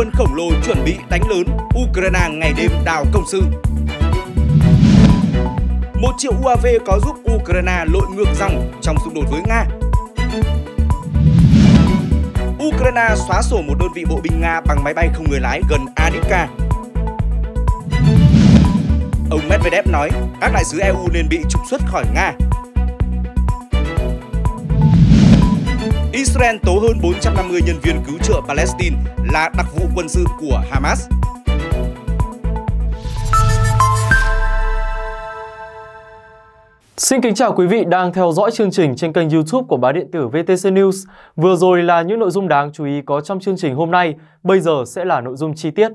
quân khổng lồ chuẩn bị đánh lớn, Ukraine ngày đêm đào công sự. Một triệu UAV có giúp Ukraine lội ngược dòng trong xung đột với Nga. Ukraine xóa sổ một đơn vị bộ binh Nga bằng máy bay không người lái gần Adivka. Ông Medvedev nói các đại sứ EU nên bị trục xuất khỏi Nga Israel tố hơn 450 nhân viên cứu trợ Palestine là đặc vụ quân sự của Hamas. Xin kính chào quý vị đang theo dõi chương trình trên kênh youtube của báo điện tử VTC News. Vừa rồi là những nội dung đáng chú ý có trong chương trình hôm nay, bây giờ sẽ là nội dung chi tiết.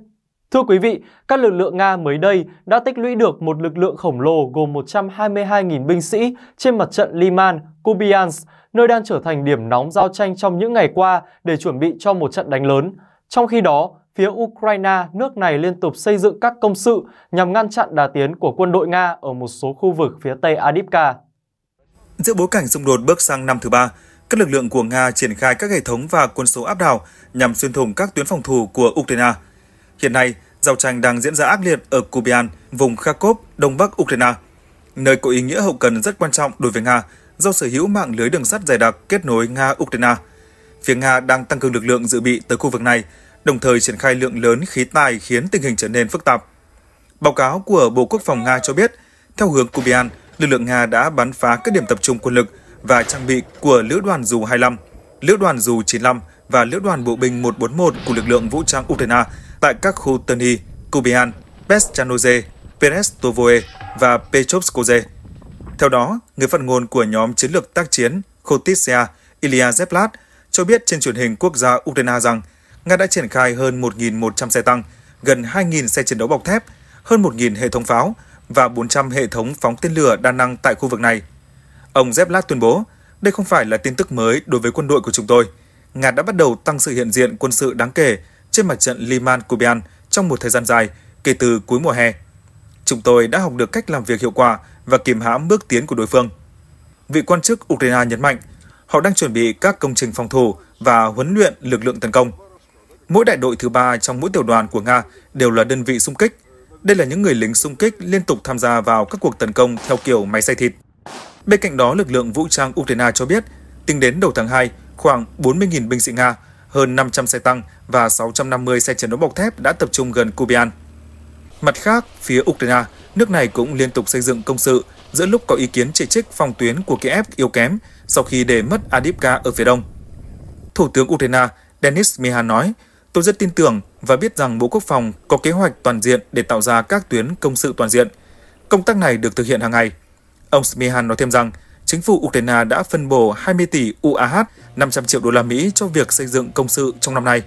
Thưa quý vị, các lực lượng Nga mới đây đã tích lũy được một lực lượng khổng lồ gồm 122.000 binh sĩ trên mặt trận Liman, Kubiansk nơi đang trở thành điểm nóng giao tranh trong những ngày qua để chuẩn bị cho một trận đánh lớn. Trong khi đó, phía Ukraine, nước này liên tục xây dựng các công sự nhằm ngăn chặn đà tiến của quân đội Nga ở một số khu vực phía tây Adipka. Giữa bối cảnh xung đột bước sang năm thứ ba, các lực lượng của Nga triển khai các hệ thống và quân số áp đảo nhằm xuyên thủng các tuyến phòng thủ của Ukraine. Hiện nay, giao tranh đang diễn ra ác liệt ở Kubian, vùng Kharkov, đông bắc Ukraine, nơi có ý nghĩa hậu cần rất quan trọng đối với Nga do sở hữu mạng lưới đường sắt dày đặc kết nối Nga-Ukraine. Phía Nga đang tăng cường lực lượng dự bị tới khu vực này, đồng thời triển khai lượng lớn khí tài khiến tình hình trở nên phức tạp. Báo cáo của Bộ Quốc phòng Nga cho biết, theo hướng Kubian, lực lượng Nga đã bắn phá các điểm tập trung quân lực và trang bị của Lữ đoàn Dù 25, Lữ đoàn Dù 95 và Lữ đoàn Bộ binh 141 của lực lượng vũ trang Ukraine tại các khu Tony, Kubian, Pestchanoze, Perestovoe và Pechovskoye. Theo đó, người phát ngôn của nhóm chiến lược tác chiến Khotitsia Ilya Zeplat cho biết trên truyền hình quốc gia Ukraine rằng Nga đã triển khai hơn 1.100 xe tăng, gần 2.000 xe chiến đấu bọc thép, hơn 1.000 hệ thống pháo và 400 hệ thống phóng tên lửa đa năng tại khu vực này. Ông Zeplat tuyên bố, đây không phải là tin tức mới đối với quân đội của chúng tôi. Nga đã bắt đầu tăng sự hiện diện quân sự đáng kể trên mặt trận Liman Kubian trong một thời gian dài kể từ cuối mùa hè chúng tôi đã học được cách làm việc hiệu quả và kiềm hãm bước tiến của đối phương. Vị quan chức Ukraine nhấn mạnh, họ đang chuẩn bị các công trình phòng thủ và huấn luyện lực lượng tấn công. Mỗi đại đội thứ ba trong mỗi tiểu đoàn của Nga đều là đơn vị xung kích. Đây là những người lính xung kích liên tục tham gia vào các cuộc tấn công theo kiểu máy xay thịt. Bên cạnh đó, lực lượng vũ trang Ukraine cho biết, tính đến đầu tháng 2, khoảng 40.000 binh sĩ Nga, hơn 500 xe tăng và 650 xe chiến đấu bọc thép đã tập trung gần Kubian. Mặt khác, phía Ukraine, nước này cũng liên tục xây dựng công sự giữa lúc có ý kiến chỉ trích phòng tuyến của Kiev yếu kém sau khi để mất Adipka ở phía đông. Thủ tướng Ukraine Denis Mihan nói, Tôi rất tin tưởng và biết rằng Bộ Quốc phòng có kế hoạch toàn diện để tạo ra các tuyến công sự toàn diện. Công tác này được thực hiện hàng ngày. Ông Smihan nói thêm rằng, chính phủ Ukraine đã phân bổ 20 tỷ UAH, 500 triệu đô la Mỹ cho việc xây dựng công sự trong năm nay.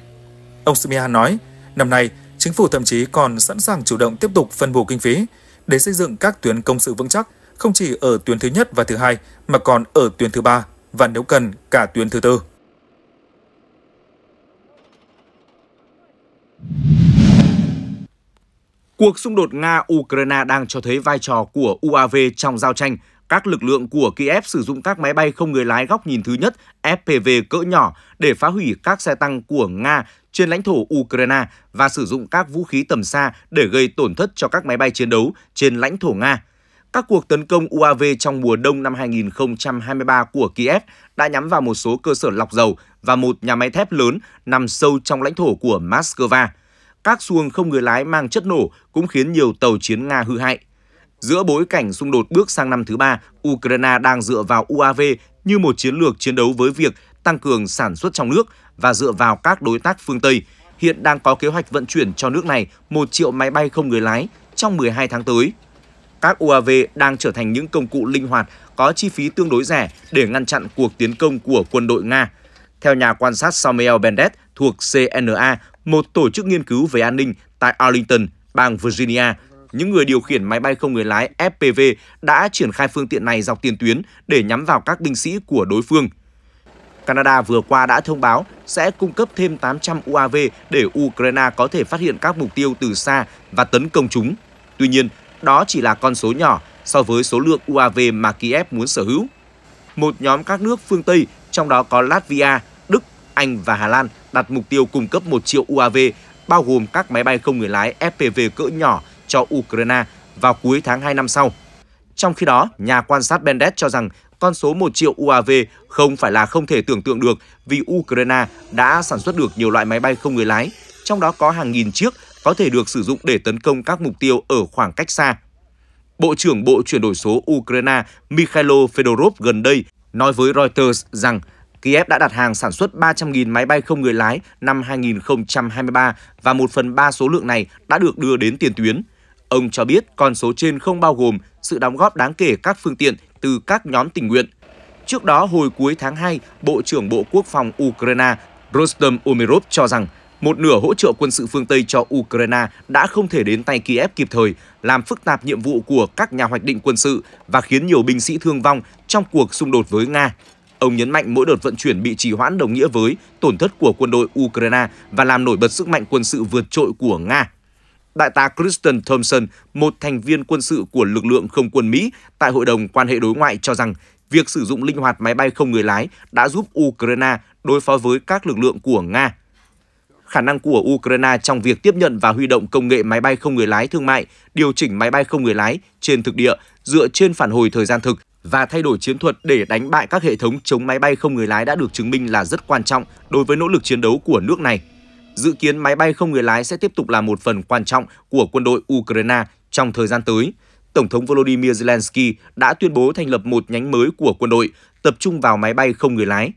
Ông Smihan nói, năm nay, Chính phủ thậm chí còn sẵn sàng chủ động tiếp tục phân bổ kinh phí để xây dựng các tuyến công sự vững chắc, không chỉ ở tuyến thứ nhất và thứ hai mà còn ở tuyến thứ ba và nếu cần cả tuyến thứ tư. Cuộc xung đột Nga-Ukraine đang cho thấy vai trò của UAV trong giao tranh. Các lực lượng của Kiev sử dụng các máy bay không người lái góc nhìn thứ nhất FPV cỡ nhỏ để phá hủy các xe tăng của Nga trên lãnh thổ Ukraine và sử dụng các vũ khí tầm xa để gây tổn thất cho các máy bay chiến đấu trên lãnh thổ Nga. Các cuộc tấn công UAV trong mùa đông năm 2023 của Kiev đã nhắm vào một số cơ sở lọc dầu và một nhà máy thép lớn nằm sâu trong lãnh thổ của Moscow. Các xuồng không người lái mang chất nổ cũng khiến nhiều tàu chiến Nga hư hại. Giữa bối cảnh xung đột bước sang năm thứ ba, Ukraine đang dựa vào UAV như một chiến lược chiến đấu với việc tăng cường sản xuất trong nước và dựa vào các đối tác phương Tây, hiện đang có kế hoạch vận chuyển cho nước này 1 triệu máy bay không người lái trong 12 tháng tới. Các UAV đang trở thành những công cụ linh hoạt có chi phí tương đối rẻ để ngăn chặn cuộc tiến công của quân đội Nga. Theo nhà quan sát Samuel Bendett thuộc CNA, một tổ chức nghiên cứu về an ninh tại Arlington, bang Virginia, những người điều khiển máy bay không người lái FPV đã triển khai phương tiện này dọc tiền tuyến để nhắm vào các binh sĩ của đối phương. Canada vừa qua đã thông báo sẽ cung cấp thêm 800 UAV để Ukraine có thể phát hiện các mục tiêu từ xa và tấn công chúng. Tuy nhiên, đó chỉ là con số nhỏ so với số lượng UAV mà Kiev muốn sở hữu. Một nhóm các nước phương Tây, trong đó có Latvia, Đức, Anh và Hà Lan, đặt mục tiêu cung cấp 1 triệu UAV, bao gồm các máy bay không người lái FPV cỡ nhỏ cho Ukraine vào cuối tháng 2 năm sau. Trong khi đó, nhà quan sát Bendet cho rằng con số 1 triệu UAV không phải là không thể tưởng tượng được vì Ukraine đã sản xuất được nhiều loại máy bay không người lái, trong đó có hàng nghìn chiếc có thể được sử dụng để tấn công các mục tiêu ở khoảng cách xa. Bộ trưởng Bộ chuyển đổi số Ukraine Mikhailo Fedorov gần đây nói với Reuters rằng Kiev đã đặt hàng sản xuất 300.000 máy bay không người lái năm 2023 và một phần ba số lượng này đã được đưa đến tiền tuyến. Ông cho biết con số trên không bao gồm sự đóng góp đáng kể các phương tiện từ các nhóm tình nguyện. Trước đó, hồi cuối tháng 2, Bộ trưởng Bộ Quốc phòng Ukraine Rostam Umerov cho rằng một nửa hỗ trợ quân sự phương Tây cho Ukraine đã không thể đến tay Kiev kịp thời, làm phức tạp nhiệm vụ của các nhà hoạch định quân sự và khiến nhiều binh sĩ thương vong trong cuộc xung đột với Nga. Ông nhấn mạnh mỗi đợt vận chuyển bị trì hoãn đồng nghĩa với tổn thất của quân đội Ukraine và làm nổi bật sức mạnh quân sự vượt trội của Nga. Đại tá Kristen Thompson, một thành viên quân sự của lực lượng không quân Mỹ tại Hội đồng quan hệ đối ngoại cho rằng việc sử dụng linh hoạt máy bay không người lái đã giúp Ukraine đối phó với các lực lượng của Nga. Khả năng của Ukraine trong việc tiếp nhận và huy động công nghệ máy bay không người lái thương mại, điều chỉnh máy bay không người lái trên thực địa dựa trên phản hồi thời gian thực và thay đổi chiến thuật để đánh bại các hệ thống chống máy bay không người lái đã được chứng minh là rất quan trọng đối với nỗ lực chiến đấu của nước này dự kiến máy bay không người lái sẽ tiếp tục là một phần quan trọng của quân đội Ukraine trong thời gian tới. Tổng thống Volodymyr Zelensky đã tuyên bố thành lập một nhánh mới của quân đội tập trung vào máy bay không người lái.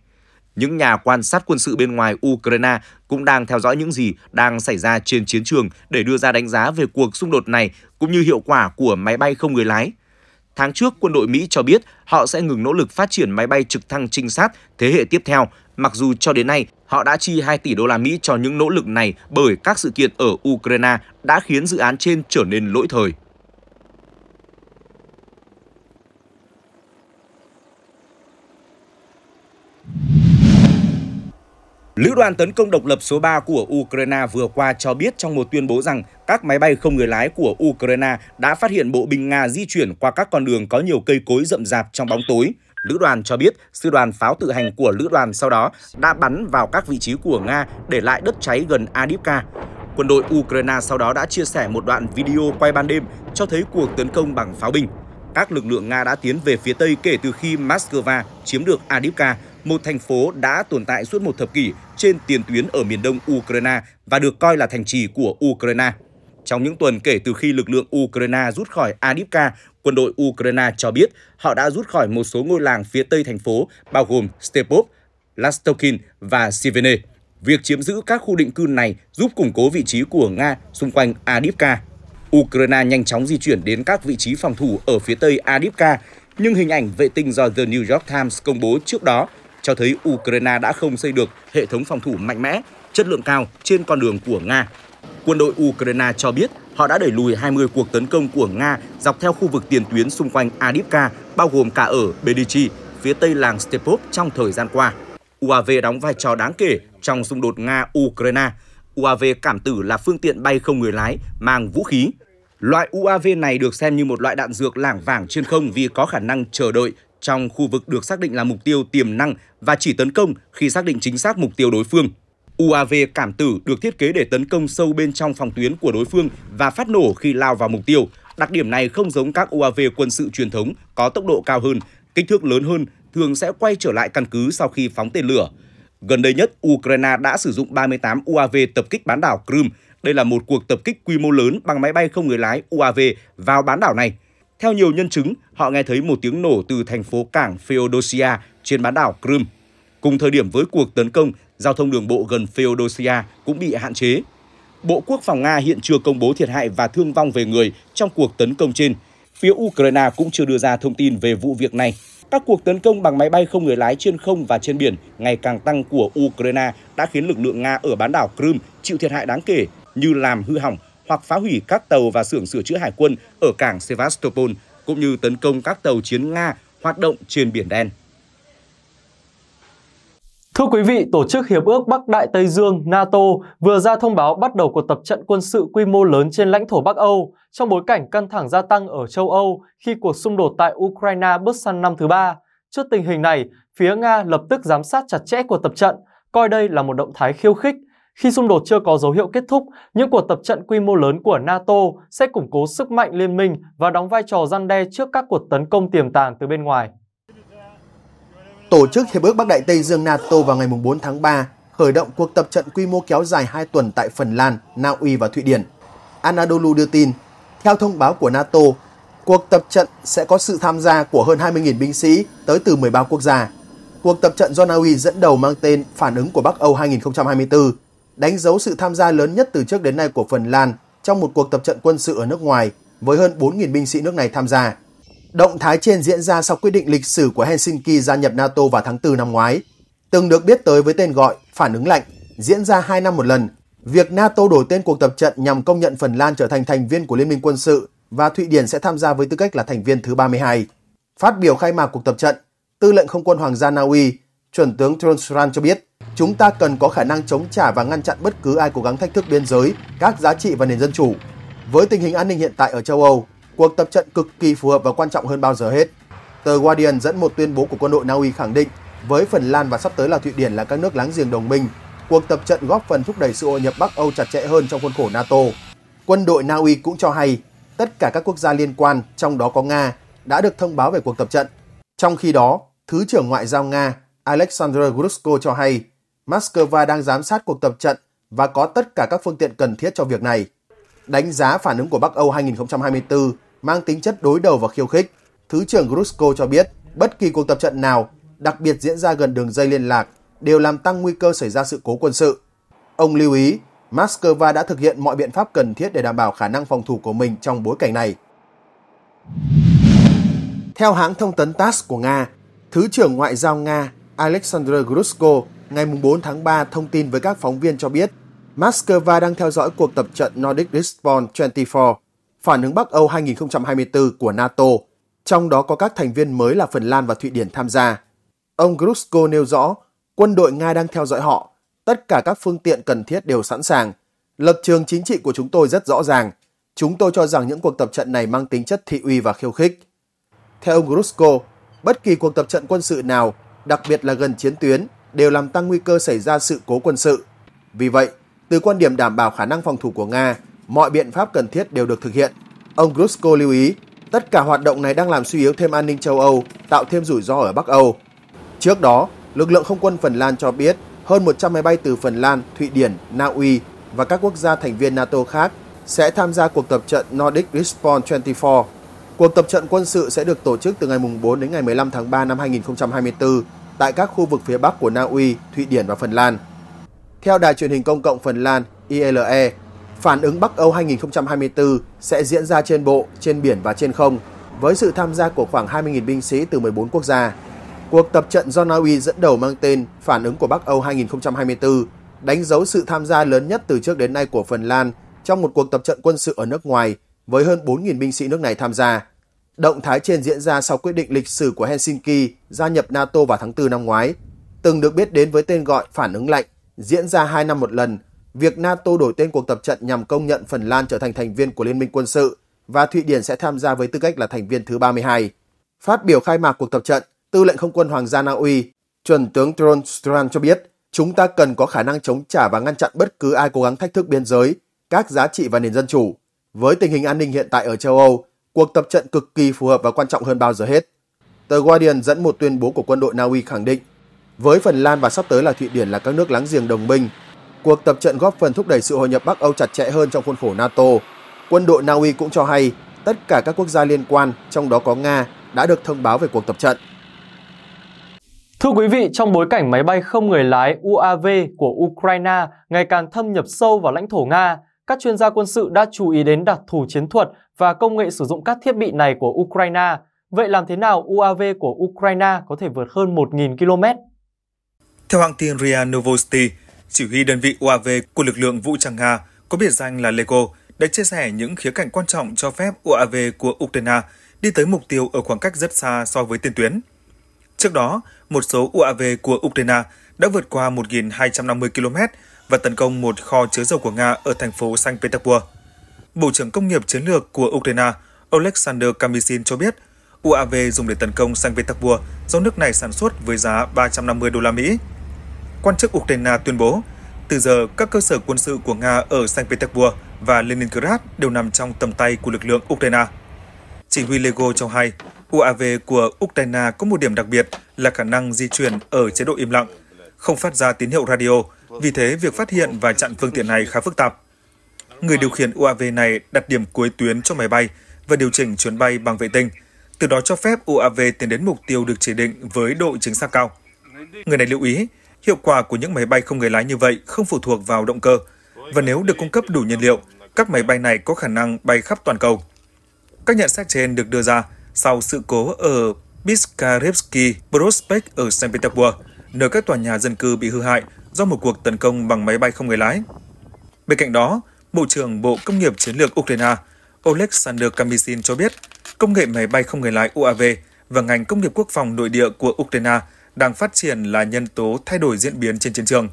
Những nhà quan sát quân sự bên ngoài Ukraine cũng đang theo dõi những gì đang xảy ra trên chiến trường để đưa ra đánh giá về cuộc xung đột này cũng như hiệu quả của máy bay không người lái. Tháng trước, quân đội Mỹ cho biết họ sẽ ngừng nỗ lực phát triển máy bay trực thăng trinh sát thế hệ tiếp theo mặc dù cho đến nay họ đã chi 2 tỷ đô la Mỹ cho những nỗ lực này bởi các sự kiện ở Ukraine đã khiến dự án trên trở nên lỗi thời. Lữ đoàn tấn công độc lập số 3 của Ukraine vừa qua cho biết trong một tuyên bố rằng các máy bay không người lái của Ukraine đã phát hiện bộ binh Nga di chuyển qua các con đường có nhiều cây cối rậm rạp trong bóng tối. Lữ đoàn cho biết sư đoàn pháo tự hành của lữ đoàn sau đó đã bắn vào các vị trí của Nga để lại đất cháy gần Adivka. Quân đội Ukraine sau đó đã chia sẻ một đoạn video quay ban đêm cho thấy cuộc tấn công bằng pháo binh. Các lực lượng Nga đã tiến về phía Tây kể từ khi Moscow chiếm được Adivka, một thành phố đã tồn tại suốt một thập kỷ trên tiền tuyến ở miền đông Ukraine và được coi là thành trì của Ukraine. Trong những tuần kể từ khi lực lượng Ukraine rút khỏi Adivka, quân đội Ukraine cho biết họ đã rút khỏi một số ngôi làng phía tây thành phố, bao gồm Stepov, Lastokin và Sivene. Việc chiếm giữ các khu định cư này giúp củng cố vị trí của Nga xung quanh Adivka. Ukraine nhanh chóng di chuyển đến các vị trí phòng thủ ở phía tây Adivka, nhưng hình ảnh vệ tinh do The New York Times công bố trước đó cho thấy Ukraine đã không xây được hệ thống phòng thủ mạnh mẽ, chất lượng cao trên con đường của Nga Quân đội Ukraine cho biết họ đã đẩy lùi 20 cuộc tấn công của Nga dọc theo khu vực tiền tuyến xung quanh Adivka, bao gồm cả ở Bedichi, phía tây làng Stepov trong thời gian qua. UAV đóng vai trò đáng kể trong xung đột Nga-Ukraine. UAV cảm tử là phương tiện bay không người lái, mang vũ khí. Loại UAV này được xem như một loại đạn dược lảng vảng trên không vì có khả năng chờ đợi trong khu vực được xác định là mục tiêu tiềm năng và chỉ tấn công khi xác định chính xác mục tiêu đối phương. UAV cảm tử được thiết kế để tấn công sâu bên trong phòng tuyến của đối phương và phát nổ khi lao vào mục tiêu. Đặc điểm này không giống các UAV quân sự truyền thống có tốc độ cao hơn, kích thước lớn hơn, thường sẽ quay trở lại căn cứ sau khi phóng tên lửa. Gần đây nhất, Ukraine đã sử dụng 38 UAV tập kích bán đảo Crimea. Đây là một cuộc tập kích quy mô lớn bằng máy bay không người lái UAV vào bán đảo này. Theo nhiều nhân chứng, họ nghe thấy một tiếng nổ từ thành phố cảng Feodosia trên bán đảo Crimea. Cùng thời điểm với cuộc tấn công, giao thông đường bộ gần Feodosia cũng bị hạn chế. Bộ Quốc phòng Nga hiện chưa công bố thiệt hại và thương vong về người trong cuộc tấn công trên. Phía Ukraine cũng chưa đưa ra thông tin về vụ việc này. Các cuộc tấn công bằng máy bay không người lái trên không và trên biển ngày càng tăng của Ukraine đã khiến lực lượng Nga ở bán đảo Crimea chịu thiệt hại đáng kể như làm hư hỏng hoặc phá hủy các tàu và xưởng sửa chữa hải quân ở cảng Sevastopol, cũng như tấn công các tàu chiến Nga hoạt động trên Biển Đen. Thưa quý vị, Tổ chức Hiệp ước Bắc Đại Tây Dương NATO vừa ra thông báo bắt đầu cuộc tập trận quân sự quy mô lớn trên lãnh thổ Bắc Âu trong bối cảnh căng thẳng gia tăng ở châu Âu khi cuộc xung đột tại Ukraine bước sang năm thứ ba. Trước tình hình này, phía Nga lập tức giám sát chặt chẽ cuộc tập trận, coi đây là một động thái khiêu khích. Khi xung đột chưa có dấu hiệu kết thúc, những cuộc tập trận quy mô lớn của NATO sẽ củng cố sức mạnh liên minh và đóng vai trò răn đe trước các cuộc tấn công tiềm tàng từ bên ngoài. Tổ chức Hiệp ước Bắc Đại Tây Dương NATO vào ngày 4 tháng 3 khởi động cuộc tập trận quy mô kéo dài 2 tuần tại Phần Lan, Na Uy và Thụy Điển. Anadolu đưa tin, theo thông báo của NATO, cuộc tập trận sẽ có sự tham gia của hơn 20.000 binh sĩ tới từ 13 quốc gia. Cuộc tập trận do Na Uy dẫn đầu mang tên Phản ứng của Bắc Âu 2024, đánh dấu sự tham gia lớn nhất từ trước đến nay của Phần Lan trong một cuộc tập trận quân sự ở nước ngoài với hơn 4.000 binh sĩ nước này tham gia. Động thái trên diễn ra sau quyết định lịch sử của Helsinki gia nhập NATO vào tháng 4 năm ngoái, từng được biết tới với tên gọi phản ứng lạnh, diễn ra 2 năm một lần. Việc NATO đổi tên cuộc tập trận nhằm công nhận Phần Lan trở thành thành viên của Liên minh quân sự và Thụy Điển sẽ tham gia với tư cách là thành viên thứ 32. Phát biểu khai mạc cuộc tập trận, Tư lệnh Không quân Hoàng gia Na Uy, chuẩn tướng Tronsran cho biết, chúng ta cần có khả năng chống trả và ngăn chặn bất cứ ai cố gắng thách thức biên giới, các giá trị và nền dân chủ. Với tình hình an ninh hiện tại ở châu Âu, cuộc tập trận cực kỳ phù hợp và quan trọng hơn bao giờ hết. Tờ Guardian dẫn một tuyên bố của quân đội Na Uy khẳng định, với Phần Lan và sắp tới là Thụy Điển là các nước láng giềng đồng minh, cuộc tập trận góp phần thúc đẩy sự hội nhập Bắc Âu chặt chẽ hơn trong khuôn khổ NATO. Quân đội Na Uy cũng cho hay, tất cả các quốc gia liên quan, trong đó có Nga, đã được thông báo về cuộc tập trận. Trong khi đó, Thứ trưởng Ngoại giao Nga Alexander Grushko cho hay, Moscow đang giám sát cuộc tập trận và có tất cả các phương tiện cần thiết cho việc này đánh giá phản ứng của Bắc Âu 2024 mang tính chất đối đầu và khiêu khích, Thứ trưởng Grusko cho biết bất kỳ cuộc tập trận nào, đặc biệt diễn ra gần đường dây liên lạc, đều làm tăng nguy cơ xảy ra sự cố quân sự. Ông lưu ý, Moscow đã thực hiện mọi biện pháp cần thiết để đảm bảo khả năng phòng thủ của mình trong bối cảnh này. Theo hãng thông tấn TASS của Nga, Thứ trưởng Ngoại giao Nga Alexander Grusko ngày 4 tháng 3 thông tin với các phóng viên cho biết Moscow đang theo dõi cuộc tập trận Nordic Response 24, phản ứng Bắc Âu 2024 của NATO, trong đó có các thành viên mới là Phần Lan và Thụy Điển tham gia. Ông Grusko nêu rõ, quân đội Nga đang theo dõi họ, tất cả các phương tiện cần thiết đều sẵn sàng. Lập trường chính trị của chúng tôi rất rõ ràng. Chúng tôi cho rằng những cuộc tập trận này mang tính chất thị uy và khiêu khích. Theo ông Grusko, bất kỳ cuộc tập trận quân sự nào, đặc biệt là gần chiến tuyến, đều làm tăng nguy cơ xảy ra sự cố quân sự. Vì vậy, từ quan điểm đảm bảo khả năng phòng thủ của Nga, mọi biện pháp cần thiết đều được thực hiện. Ông Grusko lưu ý, tất cả hoạt động này đang làm suy yếu thêm an ninh châu Âu, tạo thêm rủi ro ở Bắc Âu. Trước đó, lực lượng không quân Phần Lan cho biết hơn 100 máy bay từ Phần Lan, Thụy Điển, Na Uy và các quốc gia thành viên NATO khác sẽ tham gia cuộc tập trận Nordic Response 24. Cuộc tập trận quân sự sẽ được tổ chức từ ngày 4 đến ngày 15 tháng 3 năm 2024 tại các khu vực phía Bắc của Na Uy, Thụy Điển và Phần Lan. Theo đài truyền hình công cộng Phần Lan ILE, phản ứng Bắc Âu 2024 sẽ diễn ra trên bộ, trên biển và trên không với sự tham gia của khoảng 20.000 binh sĩ từ 14 quốc gia. Cuộc tập trận do Na Uy dẫn đầu mang tên Phản ứng của Bắc Âu 2024 đánh dấu sự tham gia lớn nhất từ trước đến nay của Phần Lan trong một cuộc tập trận quân sự ở nước ngoài với hơn 4.000 binh sĩ nước này tham gia. Động thái trên diễn ra sau quyết định lịch sử của Helsinki gia nhập NATO vào tháng 4 năm ngoái, từng được biết đến với tên gọi phản ứng lạnh Diễn ra 2 năm một lần, việc NATO đổi tên cuộc tập trận nhằm công nhận Phần Lan trở thành thành viên của Liên minh quân sự và Thụy Điển sẽ tham gia với tư cách là thành viên thứ 32. Phát biểu khai mạc cuộc tập trận, Tư lệnh Không quân Hoàng gia Na Uy, chuẩn tướng Trond Strand cho biết, chúng ta cần có khả năng chống trả và ngăn chặn bất cứ ai cố gắng thách thức biên giới, các giá trị và nền dân chủ. Với tình hình an ninh hiện tại ở châu Âu, cuộc tập trận cực kỳ phù hợp và quan trọng hơn bao giờ hết. Tờ Guardian dẫn một tuyên bố của quân đội Na Uy khẳng định với Phần Lan và sắp tới là Thụy Điển là các nước láng giềng đồng minh. Cuộc tập trận góp phần thúc đẩy sự hội nhập Bắc Âu chặt chẽ hơn trong khuôn khổ NATO. Quân đội Na Uy cũng cho hay tất cả các quốc gia liên quan, trong đó có Nga, đã được thông báo về cuộc tập trận. Thưa quý vị, trong bối cảnh máy bay không người lái UAV của Ukraine ngày càng thâm nhập sâu vào lãnh thổ Nga, các chuyên gia quân sự đã chú ý đến đặc thù chiến thuật và công nghệ sử dụng các thiết bị này của Ukraine. Vậy làm thế nào UAV của Ukraine có thể vượt hơn 1.000 km? Theo hãng tin RIA Novosti, chỉ huy đơn vị UAV của lực lượng vũ trang Nga có biệt danh là LEGO đã chia sẻ những khía cạnh quan trọng cho phép UAV của Ukraine đi tới mục tiêu ở khoảng cách rất xa so với tiền tuyến. Trước đó, một số UAV của Ukraine đã vượt qua 1.250 km và tấn công một kho chứa dầu của Nga ở thành phố Saint Petersburg. Bộ trưởng Công nghiệp Chiến lược của Ukraine Oleksandr Kamishin cho biết, UAV dùng để tấn công Saint Petersburg do nước này sản xuất với giá 350 đô la Mỹ quan chức Ukraine tuyên bố, từ giờ các cơ sở quân sự của Nga ở Saint Petersburg và Leningrad đều nằm trong tầm tay của lực lượng Ukraine. Chỉ huy Lego cho hay, UAV của Ukraine có một điểm đặc biệt là khả năng di chuyển ở chế độ im lặng, không phát ra tín hiệu radio, vì thế việc phát hiện và chặn phương tiện này khá phức tạp. Người điều khiển UAV này đặt điểm cuối tuyến cho máy bay và điều chỉnh chuyến bay bằng vệ tinh, từ đó cho phép UAV tiến đến mục tiêu được chỉ định với độ chính xác cao. Người này lưu ý, Hiệu quả của những máy bay không người lái như vậy không phụ thuộc vào động cơ, và nếu được cung cấp đủ nhiên liệu, các máy bay này có khả năng bay khắp toàn cầu. Các nhận xét trên được đưa ra sau sự cố ở Piskarevsky Prospect ở St. Petersburg, nơi các tòa nhà dân cư bị hư hại do một cuộc tấn công bằng máy bay không người lái. Bên cạnh đó, Bộ trưởng Bộ Công nghiệp Chiến lược Ukraine Oleksandr Kamysin cho biết, công nghệ máy bay không người lái UAV và ngành công nghiệp quốc phòng nội địa của Ukraine đang phát triển là nhân tố thay đổi diễn biến trên chiến trường.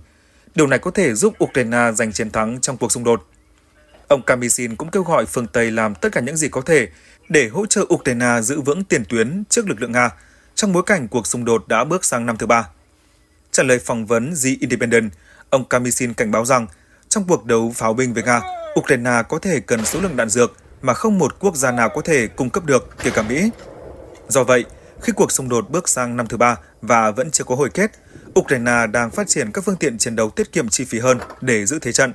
Điều này có thể giúp Ukraine giành chiến thắng trong cuộc xung đột. Ông Kamishin cũng kêu gọi phương Tây làm tất cả những gì có thể để hỗ trợ Ukraine giữ vững tiền tuyến trước lực lượng Nga trong bối cảnh cuộc xung đột đã bước sang năm thứ ba. Trả lời phỏng vấn The Independent, ông Kamishin cảnh báo rằng trong cuộc đấu pháo binh với Nga, Ukraine có thể cần số lượng đạn dược mà không một quốc gia nào có thể cung cấp được, kể cả Mỹ. Do vậy, khi cuộc xung đột bước sang năm thứ ba và vẫn chưa có hồi kết, Ukraine đang phát triển các phương tiện chiến đấu tiết kiệm chi phí hơn để giữ thế trận,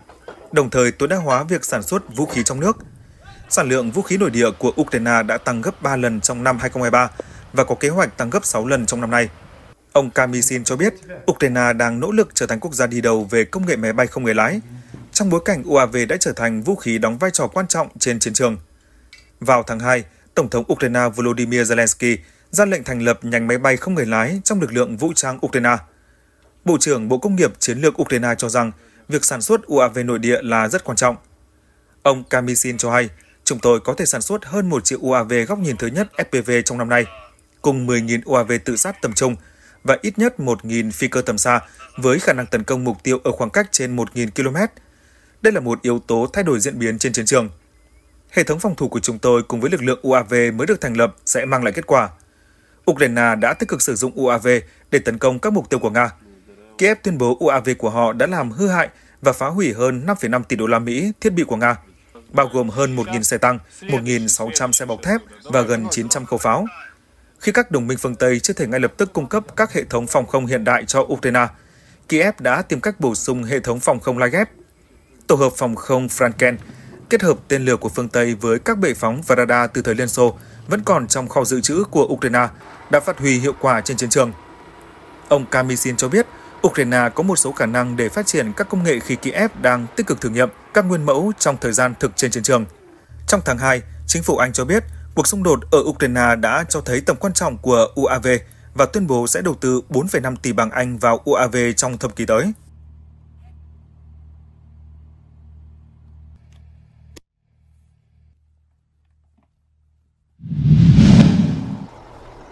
đồng thời tối đa hóa việc sản xuất vũ khí trong nước. Sản lượng vũ khí nội địa của Ukraine đã tăng gấp 3 lần trong năm 2023 và có kế hoạch tăng gấp 6 lần trong năm nay. Ông Kamisin cho biết, Ukraine đang nỗ lực trở thành quốc gia đi đầu về công nghệ máy bay không người lái, trong bối cảnh UAV đã trở thành vũ khí đóng vai trò quan trọng trên chiến trường. Vào tháng 2, Tổng thống Ukraine Volodymyr Zelensky ra lệnh thành lập nhánh máy bay không người lái trong lực lượng vũ trang Ukraine. Bộ trưởng Bộ Công nghiệp Chiến lược Ukraine cho rằng việc sản xuất UAV nội địa là rất quan trọng. Ông Kamisin cho hay, chúng tôi có thể sản xuất hơn 1 triệu UAV góc nhìn thứ nhất FPV trong năm nay, cùng 10.000 UAV tự sát tầm trung và ít nhất 1.000 phi cơ tầm xa với khả năng tấn công mục tiêu ở khoảng cách trên 1.000 km. Đây là một yếu tố thay đổi diễn biến trên chiến trường. Hệ thống phòng thủ của chúng tôi cùng với lực lượng UAV mới được thành lập sẽ mang lại kết quả – Ukraine đã tích cực sử dụng UAV để tấn công các mục tiêu của Nga. Kiev tuyên bố UAV của họ đã làm hư hại và phá hủy hơn 5,5 tỷ đô la Mỹ thiết bị của Nga, bao gồm hơn 1.000 xe tăng, 1.600 xe bọc thép và gần 900 khẩu pháo. Khi các đồng minh phương Tây chưa thể ngay lập tức cung cấp các hệ thống phòng không hiện đại cho Ukraine, Kiev đã tìm cách bổ sung hệ thống phòng không lai ghép. Tổ hợp phòng không Franken kết hợp tên lửa của phương Tây với các bệ phóng và radar từ thời Liên Xô vẫn còn trong kho dự trữ của Ukraine đã phát huy hiệu quả trên chiến trường. Ông Kamishin cho biết, Ukraine có một số khả năng để phát triển các công nghệ khí Kiev đang tích cực thử nghiệm các nguyên mẫu trong thời gian thực trên chiến trường. Trong tháng 2, chính phủ Anh cho biết cuộc xung đột ở Ukraine đã cho thấy tầm quan trọng của UAV và tuyên bố sẽ đầu tư 4,5 tỷ bảng Anh vào UAV trong thập kỷ tới.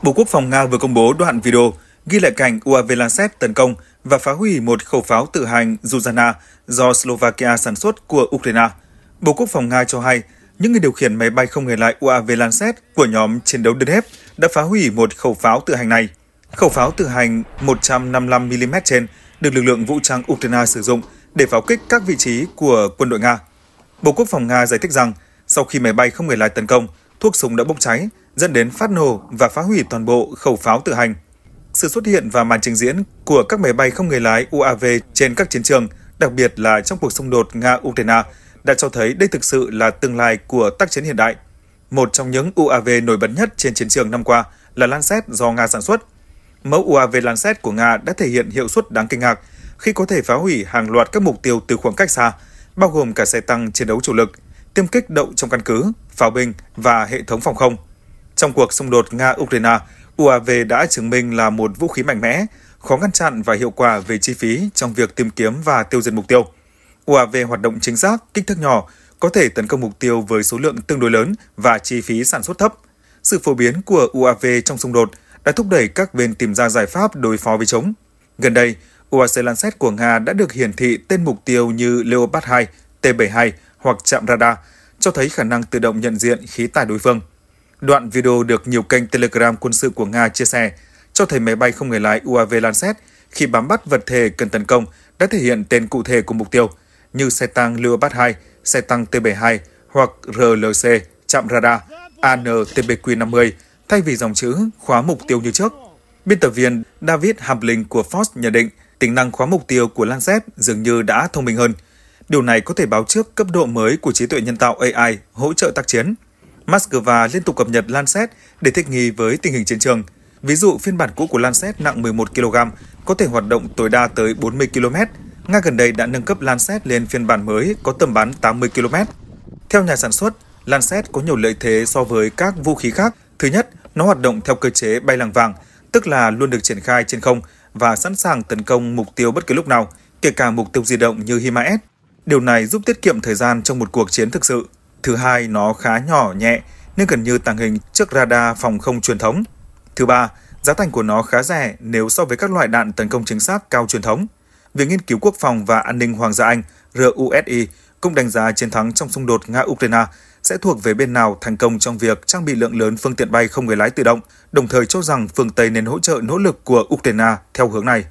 Bộ Quốc phòng Nga vừa công bố đoạn video ghi lại cảnh UAV Lancet tấn công và phá hủy một khẩu pháo tự hành Zuzana do Slovakia sản xuất của Ukraine. Bộ Quốc phòng Nga cho hay, những người điều khiển máy bay không người lái UAV Lancet của nhóm chiến đấu Donetsk đã phá hủy một khẩu pháo tự hành này. Khẩu pháo tự hành 155mm trên được lực lượng vũ trang Ukraine sử dụng để pháo kích các vị trí của quân đội Nga. Bộ Quốc phòng Nga giải thích rằng, sau khi máy bay không người lái tấn công, thuốc súng đã bốc cháy dẫn đến phát nổ và phá hủy toàn bộ khẩu pháo tự hành. Sự xuất hiện và màn trình diễn của các máy bay không người lái UAV trên các chiến trường, đặc biệt là trong cuộc xung đột Nga-Ukraine, đã cho thấy đây thực sự là tương lai của tác chiến hiện đại. Một trong những UAV nổi bật nhất trên chiến trường năm qua là Lancet do Nga sản xuất. Mẫu UAV Lancet của Nga đã thể hiện hiệu suất đáng kinh ngạc khi có thể phá hủy hàng loạt các mục tiêu từ khoảng cách xa, bao gồm cả xe tăng chiến đấu chủ lực, tiêm kích đậu trong căn cứ, pháo binh và hệ thống phòng không. Trong cuộc xung đột Nga-Ukraine, UAV đã chứng minh là một vũ khí mạnh mẽ, khó ngăn chặn và hiệu quả về chi phí trong việc tìm kiếm và tiêu diệt mục tiêu. UAV hoạt động chính xác, kích thước nhỏ, có thể tấn công mục tiêu với số lượng tương đối lớn và chi phí sản xuất thấp. Sự phổ biến của UAV trong xung đột đã thúc đẩy các bên tìm ra giải pháp đối phó với chúng. Gần đây, UAC Lancet của Nga đã được hiển thị tên mục tiêu như Leopard 2, T-72 hoặc chạm radar, cho thấy khả năng tự động nhận diện khí tài đối phương. Đoạn video được nhiều kênh Telegram quân sự của Nga chia sẻ, cho thấy máy bay không người lái UAV Lancet khi bám bắt vật thể cần tấn công đã thể hiện tên cụ thể của mục tiêu như xe tăng Leopard 2, xe tăng T-72 hoặc RLC, chạm radar, ANTBQ-50 thay vì dòng chữ khóa mục tiêu như trước. Biên tập viên David Hamlin của Fox nhận định tính năng khóa mục tiêu của Lancet dường như đã thông minh hơn. Điều này có thể báo trước cấp độ mới của trí tuệ nhân tạo AI hỗ trợ tác chiến. Moscow liên tục cập nhật Lancet để thích nghi với tình hình chiến trường. Ví dụ, phiên bản cũ của Lancet nặng 11 kg, có thể hoạt động tối đa tới 40 km. Nga gần đây đã nâng cấp Lancet lên phiên bản mới có tầm bắn 80 km. Theo nhà sản xuất, Lancet có nhiều lợi thế so với các vũ khí khác. Thứ nhất, nó hoạt động theo cơ chế bay lằng vàng, tức là luôn được triển khai trên không và sẵn sàng tấn công mục tiêu bất cứ lúc nào, kể cả mục tiêu di động như HIMARS. Điều này giúp tiết kiệm thời gian trong một cuộc chiến thực sự. Thứ hai, nó khá nhỏ nhẹ nên gần như tàng hình trước radar phòng không truyền thống. Thứ ba, giá thành của nó khá rẻ nếu so với các loại đạn tấn công chính xác cao truyền thống. Viện Nghiên cứu Quốc phòng và An ninh Hoàng gia Anh RUSI cũng đánh giá chiến thắng trong xung đột Nga-Ukraine sẽ thuộc về bên nào thành công trong việc trang bị lượng lớn phương tiện bay không người lái tự động, đồng thời cho rằng phương Tây nên hỗ trợ nỗ lực của Ukraine theo hướng này.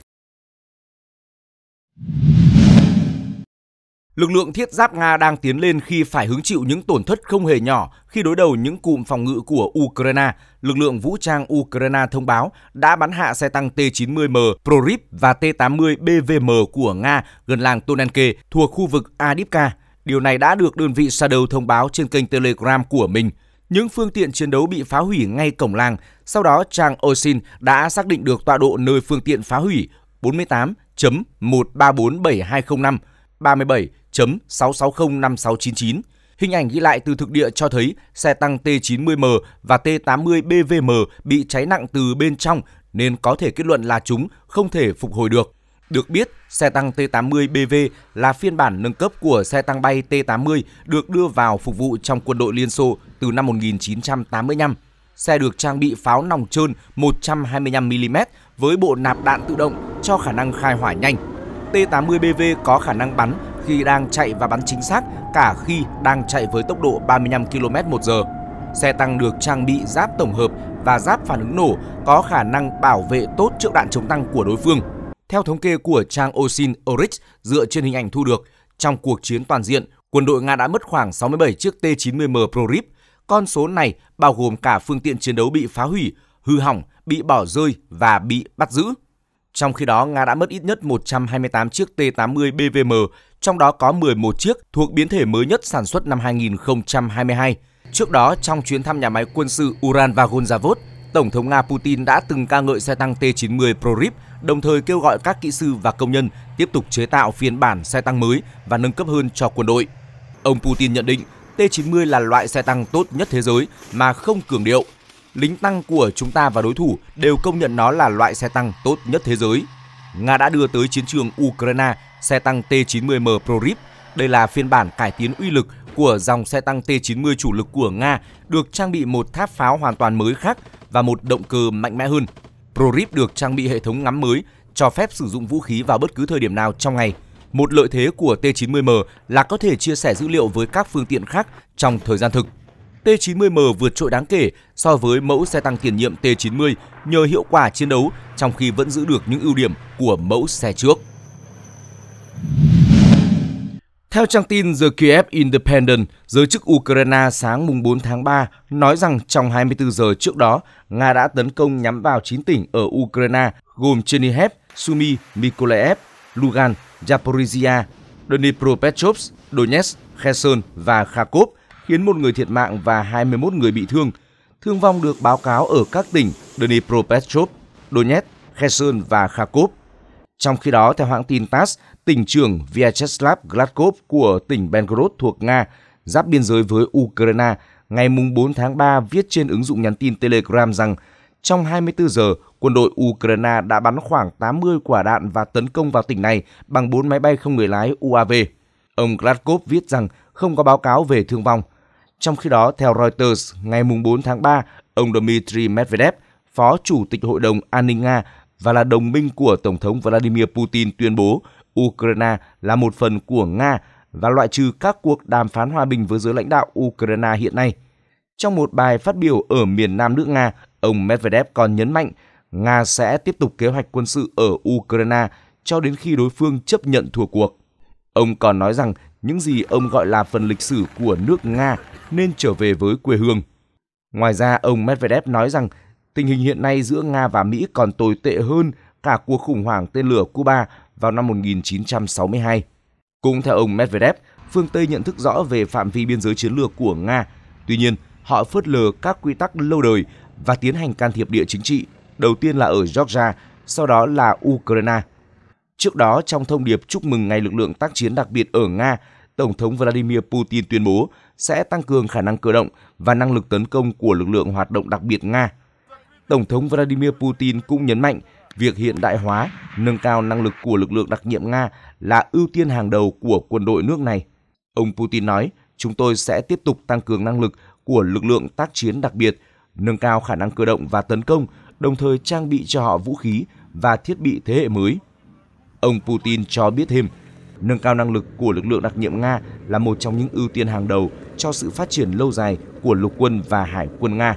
Lực lượng thiết giáp Nga đang tiến lên khi phải hứng chịu những tổn thất không hề nhỏ khi đối đầu những cụm phòng ngự của Ukraine. Lực lượng vũ trang Ukraine thông báo đã bắn hạ xe tăng T-90M Prorip và T-80 BVM của Nga gần làng Tonenke thuộc khu vực Adipka. Điều này đã được đơn vị Shadow thông báo trên kênh Telegram của mình. Những phương tiện chiến đấu bị phá hủy ngay cổng làng, sau đó trang Osin đã xác định được tọa độ nơi phương tiện phá hủy 48.1347205 37 6605699. Hình ảnh ghi lại từ thực địa cho thấy xe tăng T90M và T80 BVM bị cháy nặng từ bên trong nên có thể kết luận là chúng không thể phục hồi được. Được biết, xe tăng T-80BV là phiên bản nâng cấp của xe tăng bay T-80 được đưa vào phục vụ trong quân đội Liên Xô từ năm 1985. Xe được trang bị pháo nòng trơn 125mm với bộ nạp đạn tự động cho khả năng khai hỏa nhanh. T-80BV có khả năng bắn khi đang chạy và bắn chính xác cả khi đang chạy với tốc độ 35 km h Xe tăng được trang bị giáp tổng hợp và giáp phản ứng nổ có khả năng bảo vệ tốt trước đạn chống tăng của đối phương. Theo thống kê của trang Osin Orix dựa trên hình ảnh thu được, trong cuộc chiến toàn diện, quân đội Nga đã mất khoảng 67 chiếc T-90M Prorip. Con số này bao gồm cả phương tiện chiến đấu bị phá hủy, hư hỏng, bị bỏ rơi và bị bắt giữ. Trong khi đó, Nga đã mất ít nhất 128 chiếc T-80 BVM, trong đó có 11 chiếc thuộc biến thể mới nhất sản xuất năm 2022. Trước đó, trong chuyến thăm nhà máy quân sự Uran Vagonzavod, Tổng thống Nga Putin đã từng ca ngợi xe tăng T-90 Prorip, đồng thời kêu gọi các kỹ sư và công nhân tiếp tục chế tạo phiên bản xe tăng mới và nâng cấp hơn cho quân đội. Ông Putin nhận định T-90 là loại xe tăng tốt nhất thế giới mà không cường điệu, lính tăng của chúng ta và đối thủ đều công nhận nó là loại xe tăng tốt nhất thế giới. Nga đã đưa tới chiến trường Ukraine xe tăng T-90M Prorip. Đây là phiên bản cải tiến uy lực của dòng xe tăng T-90 chủ lực của Nga được trang bị một tháp pháo hoàn toàn mới khác và một động cơ mạnh mẽ hơn. Prorip được trang bị hệ thống ngắm mới cho phép sử dụng vũ khí vào bất cứ thời điểm nào trong ngày. Một lợi thế của T-90M là có thể chia sẻ dữ liệu với các phương tiện khác trong thời gian thực. T90M vượt trội đáng kể so với mẫu xe tăng tiền nhiệm T90 nhờ hiệu quả chiến đấu trong khi vẫn giữ được những ưu điểm của mẫu xe trước. Theo trang tin The Kiev Independent, giới chức Ukraine sáng mùng 4 tháng 3 nói rằng trong 24 giờ trước đó, Nga đã tấn công nhắm vào 9 tỉnh ở Ukraine gồm Chernihiv, Sumy, Mykolaiv, Lugan, Zaporizhia, Dnipropetrovsk, Donetsk, Kherson và Kharkov khiến một người thiệt mạng và 21 người bị thương. Thương vong được báo cáo ở các tỉnh Dnipropetrovsk, Donetsk, Kherson và Kharkov. Trong khi đó, theo hãng tin TASS, tỉnh trưởng Vyacheslav Gladkov của tỉnh Belgorod thuộc Nga, giáp biên giới với Ukraine, ngày 4 tháng 3 viết trên ứng dụng nhắn tin Telegram rằng trong 24 giờ, quân đội Ukraine đã bắn khoảng 80 quả đạn và tấn công vào tỉnh này bằng 4 máy bay không người lái UAV. Ông Gladkov viết rằng không có báo cáo về thương vong. Trong khi đó, theo Reuters, ngày 4 tháng 3, ông Dmitry Medvedev, Phó Chủ tịch Hội đồng An ninh Nga và là đồng minh của Tổng thống Vladimir Putin tuyên bố Ukraine là một phần của Nga và loại trừ các cuộc đàm phán hòa bình với giới lãnh đạo Ukraine hiện nay. Trong một bài phát biểu ở miền nam nước Nga, ông Medvedev còn nhấn mạnh Nga sẽ tiếp tục kế hoạch quân sự ở Ukraine cho đến khi đối phương chấp nhận thua cuộc. Ông còn nói rằng những gì ông gọi là phần lịch sử của nước Nga nên trở về với quê hương. Ngoài ra, ông Medvedev nói rằng tình hình hiện nay giữa Nga và Mỹ còn tồi tệ hơn cả cuộc khủng hoảng tên lửa Cuba vào năm 1962. Cũng theo ông Medvedev, phương Tây nhận thức rõ về phạm vi biên giới chiến lược của Nga. Tuy nhiên, họ phớt lờ các quy tắc lâu đời và tiến hành can thiệp địa chính trị, đầu tiên là ở Georgia, sau đó là Ukraine. Trước đó, trong thông điệp chúc mừng ngày lực lượng tác chiến đặc biệt ở Nga, Tổng thống Vladimir Putin tuyên bố sẽ tăng cường khả năng cơ động và năng lực tấn công của lực lượng hoạt động đặc biệt Nga. Tổng thống Vladimir Putin cũng nhấn mạnh việc hiện đại hóa, nâng cao năng lực của lực lượng đặc nhiệm Nga là ưu tiên hàng đầu của quân đội nước này. Ông Putin nói, chúng tôi sẽ tiếp tục tăng cường năng lực của lực lượng tác chiến đặc biệt, nâng cao khả năng cơ động và tấn công, đồng thời trang bị cho họ vũ khí và thiết bị thế hệ mới. Ông Putin cho biết thêm, nâng cao năng lực của lực lượng đặc nhiệm Nga là một trong những ưu tiên hàng đầu cho sự phát triển lâu dài của lục quân và hải quân Nga.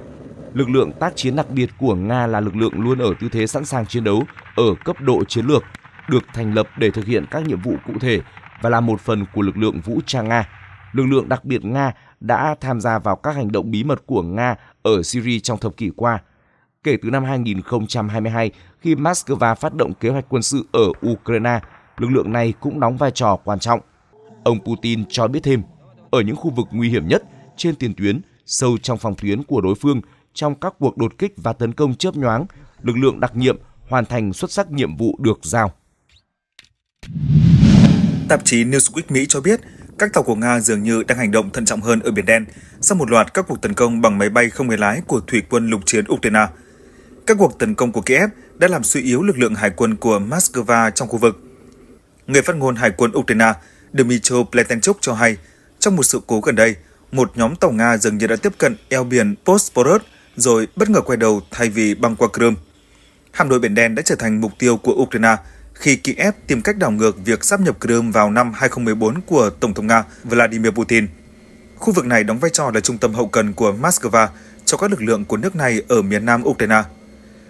Lực lượng tác chiến đặc biệt của Nga là lực lượng luôn ở tư thế sẵn sàng chiến đấu ở cấp độ chiến lược, được thành lập để thực hiện các nhiệm vụ cụ thể và là một phần của lực lượng vũ trang Nga. Lực lượng đặc biệt Nga đã tham gia vào các hành động bí mật của Nga ở Syria trong thập kỷ qua. Kể từ năm 2022, khi Moscow phát động kế hoạch quân sự ở Ukraine, lực lượng này cũng đóng vai trò quan trọng. Ông Putin cho biết thêm, ở những khu vực nguy hiểm nhất trên tiền tuyến, sâu trong phòng tuyến của đối phương trong các cuộc đột kích và tấn công chớp nhoáng, lực lượng đặc nhiệm hoàn thành xuất sắc nhiệm vụ được giao. Tạp chí Newsweek Mỹ cho biết, các tàu của Nga dường như đang hành động thận trọng hơn ở Biển Đen sau một loạt các cuộc tấn công bằng máy bay không người lái của thủy quân lục chiến Ukraine. Các cuộc tấn công của Kiev đã làm suy yếu lực lượng hải quân của Moscow trong khu vực. Người phát ngôn Hải quân Ukraine Dmitry Pletenchuk cho hay, trong một sự cố gần đây, một nhóm tàu Nga dường như đã tiếp cận eo biển Bosporus rồi bất ngờ quay đầu thay vì băng qua Crimea. Hạm đội Biển Đen đã trở thành mục tiêu của Ukraine khi Kiev tìm cách đảo ngược việc sắp nhập Crimea vào năm 2014 của Tổng thống Nga Vladimir Putin. Khu vực này đóng vai trò là trung tâm hậu cần của Moscow cho các lực lượng của nước này ở miền nam Ukraine.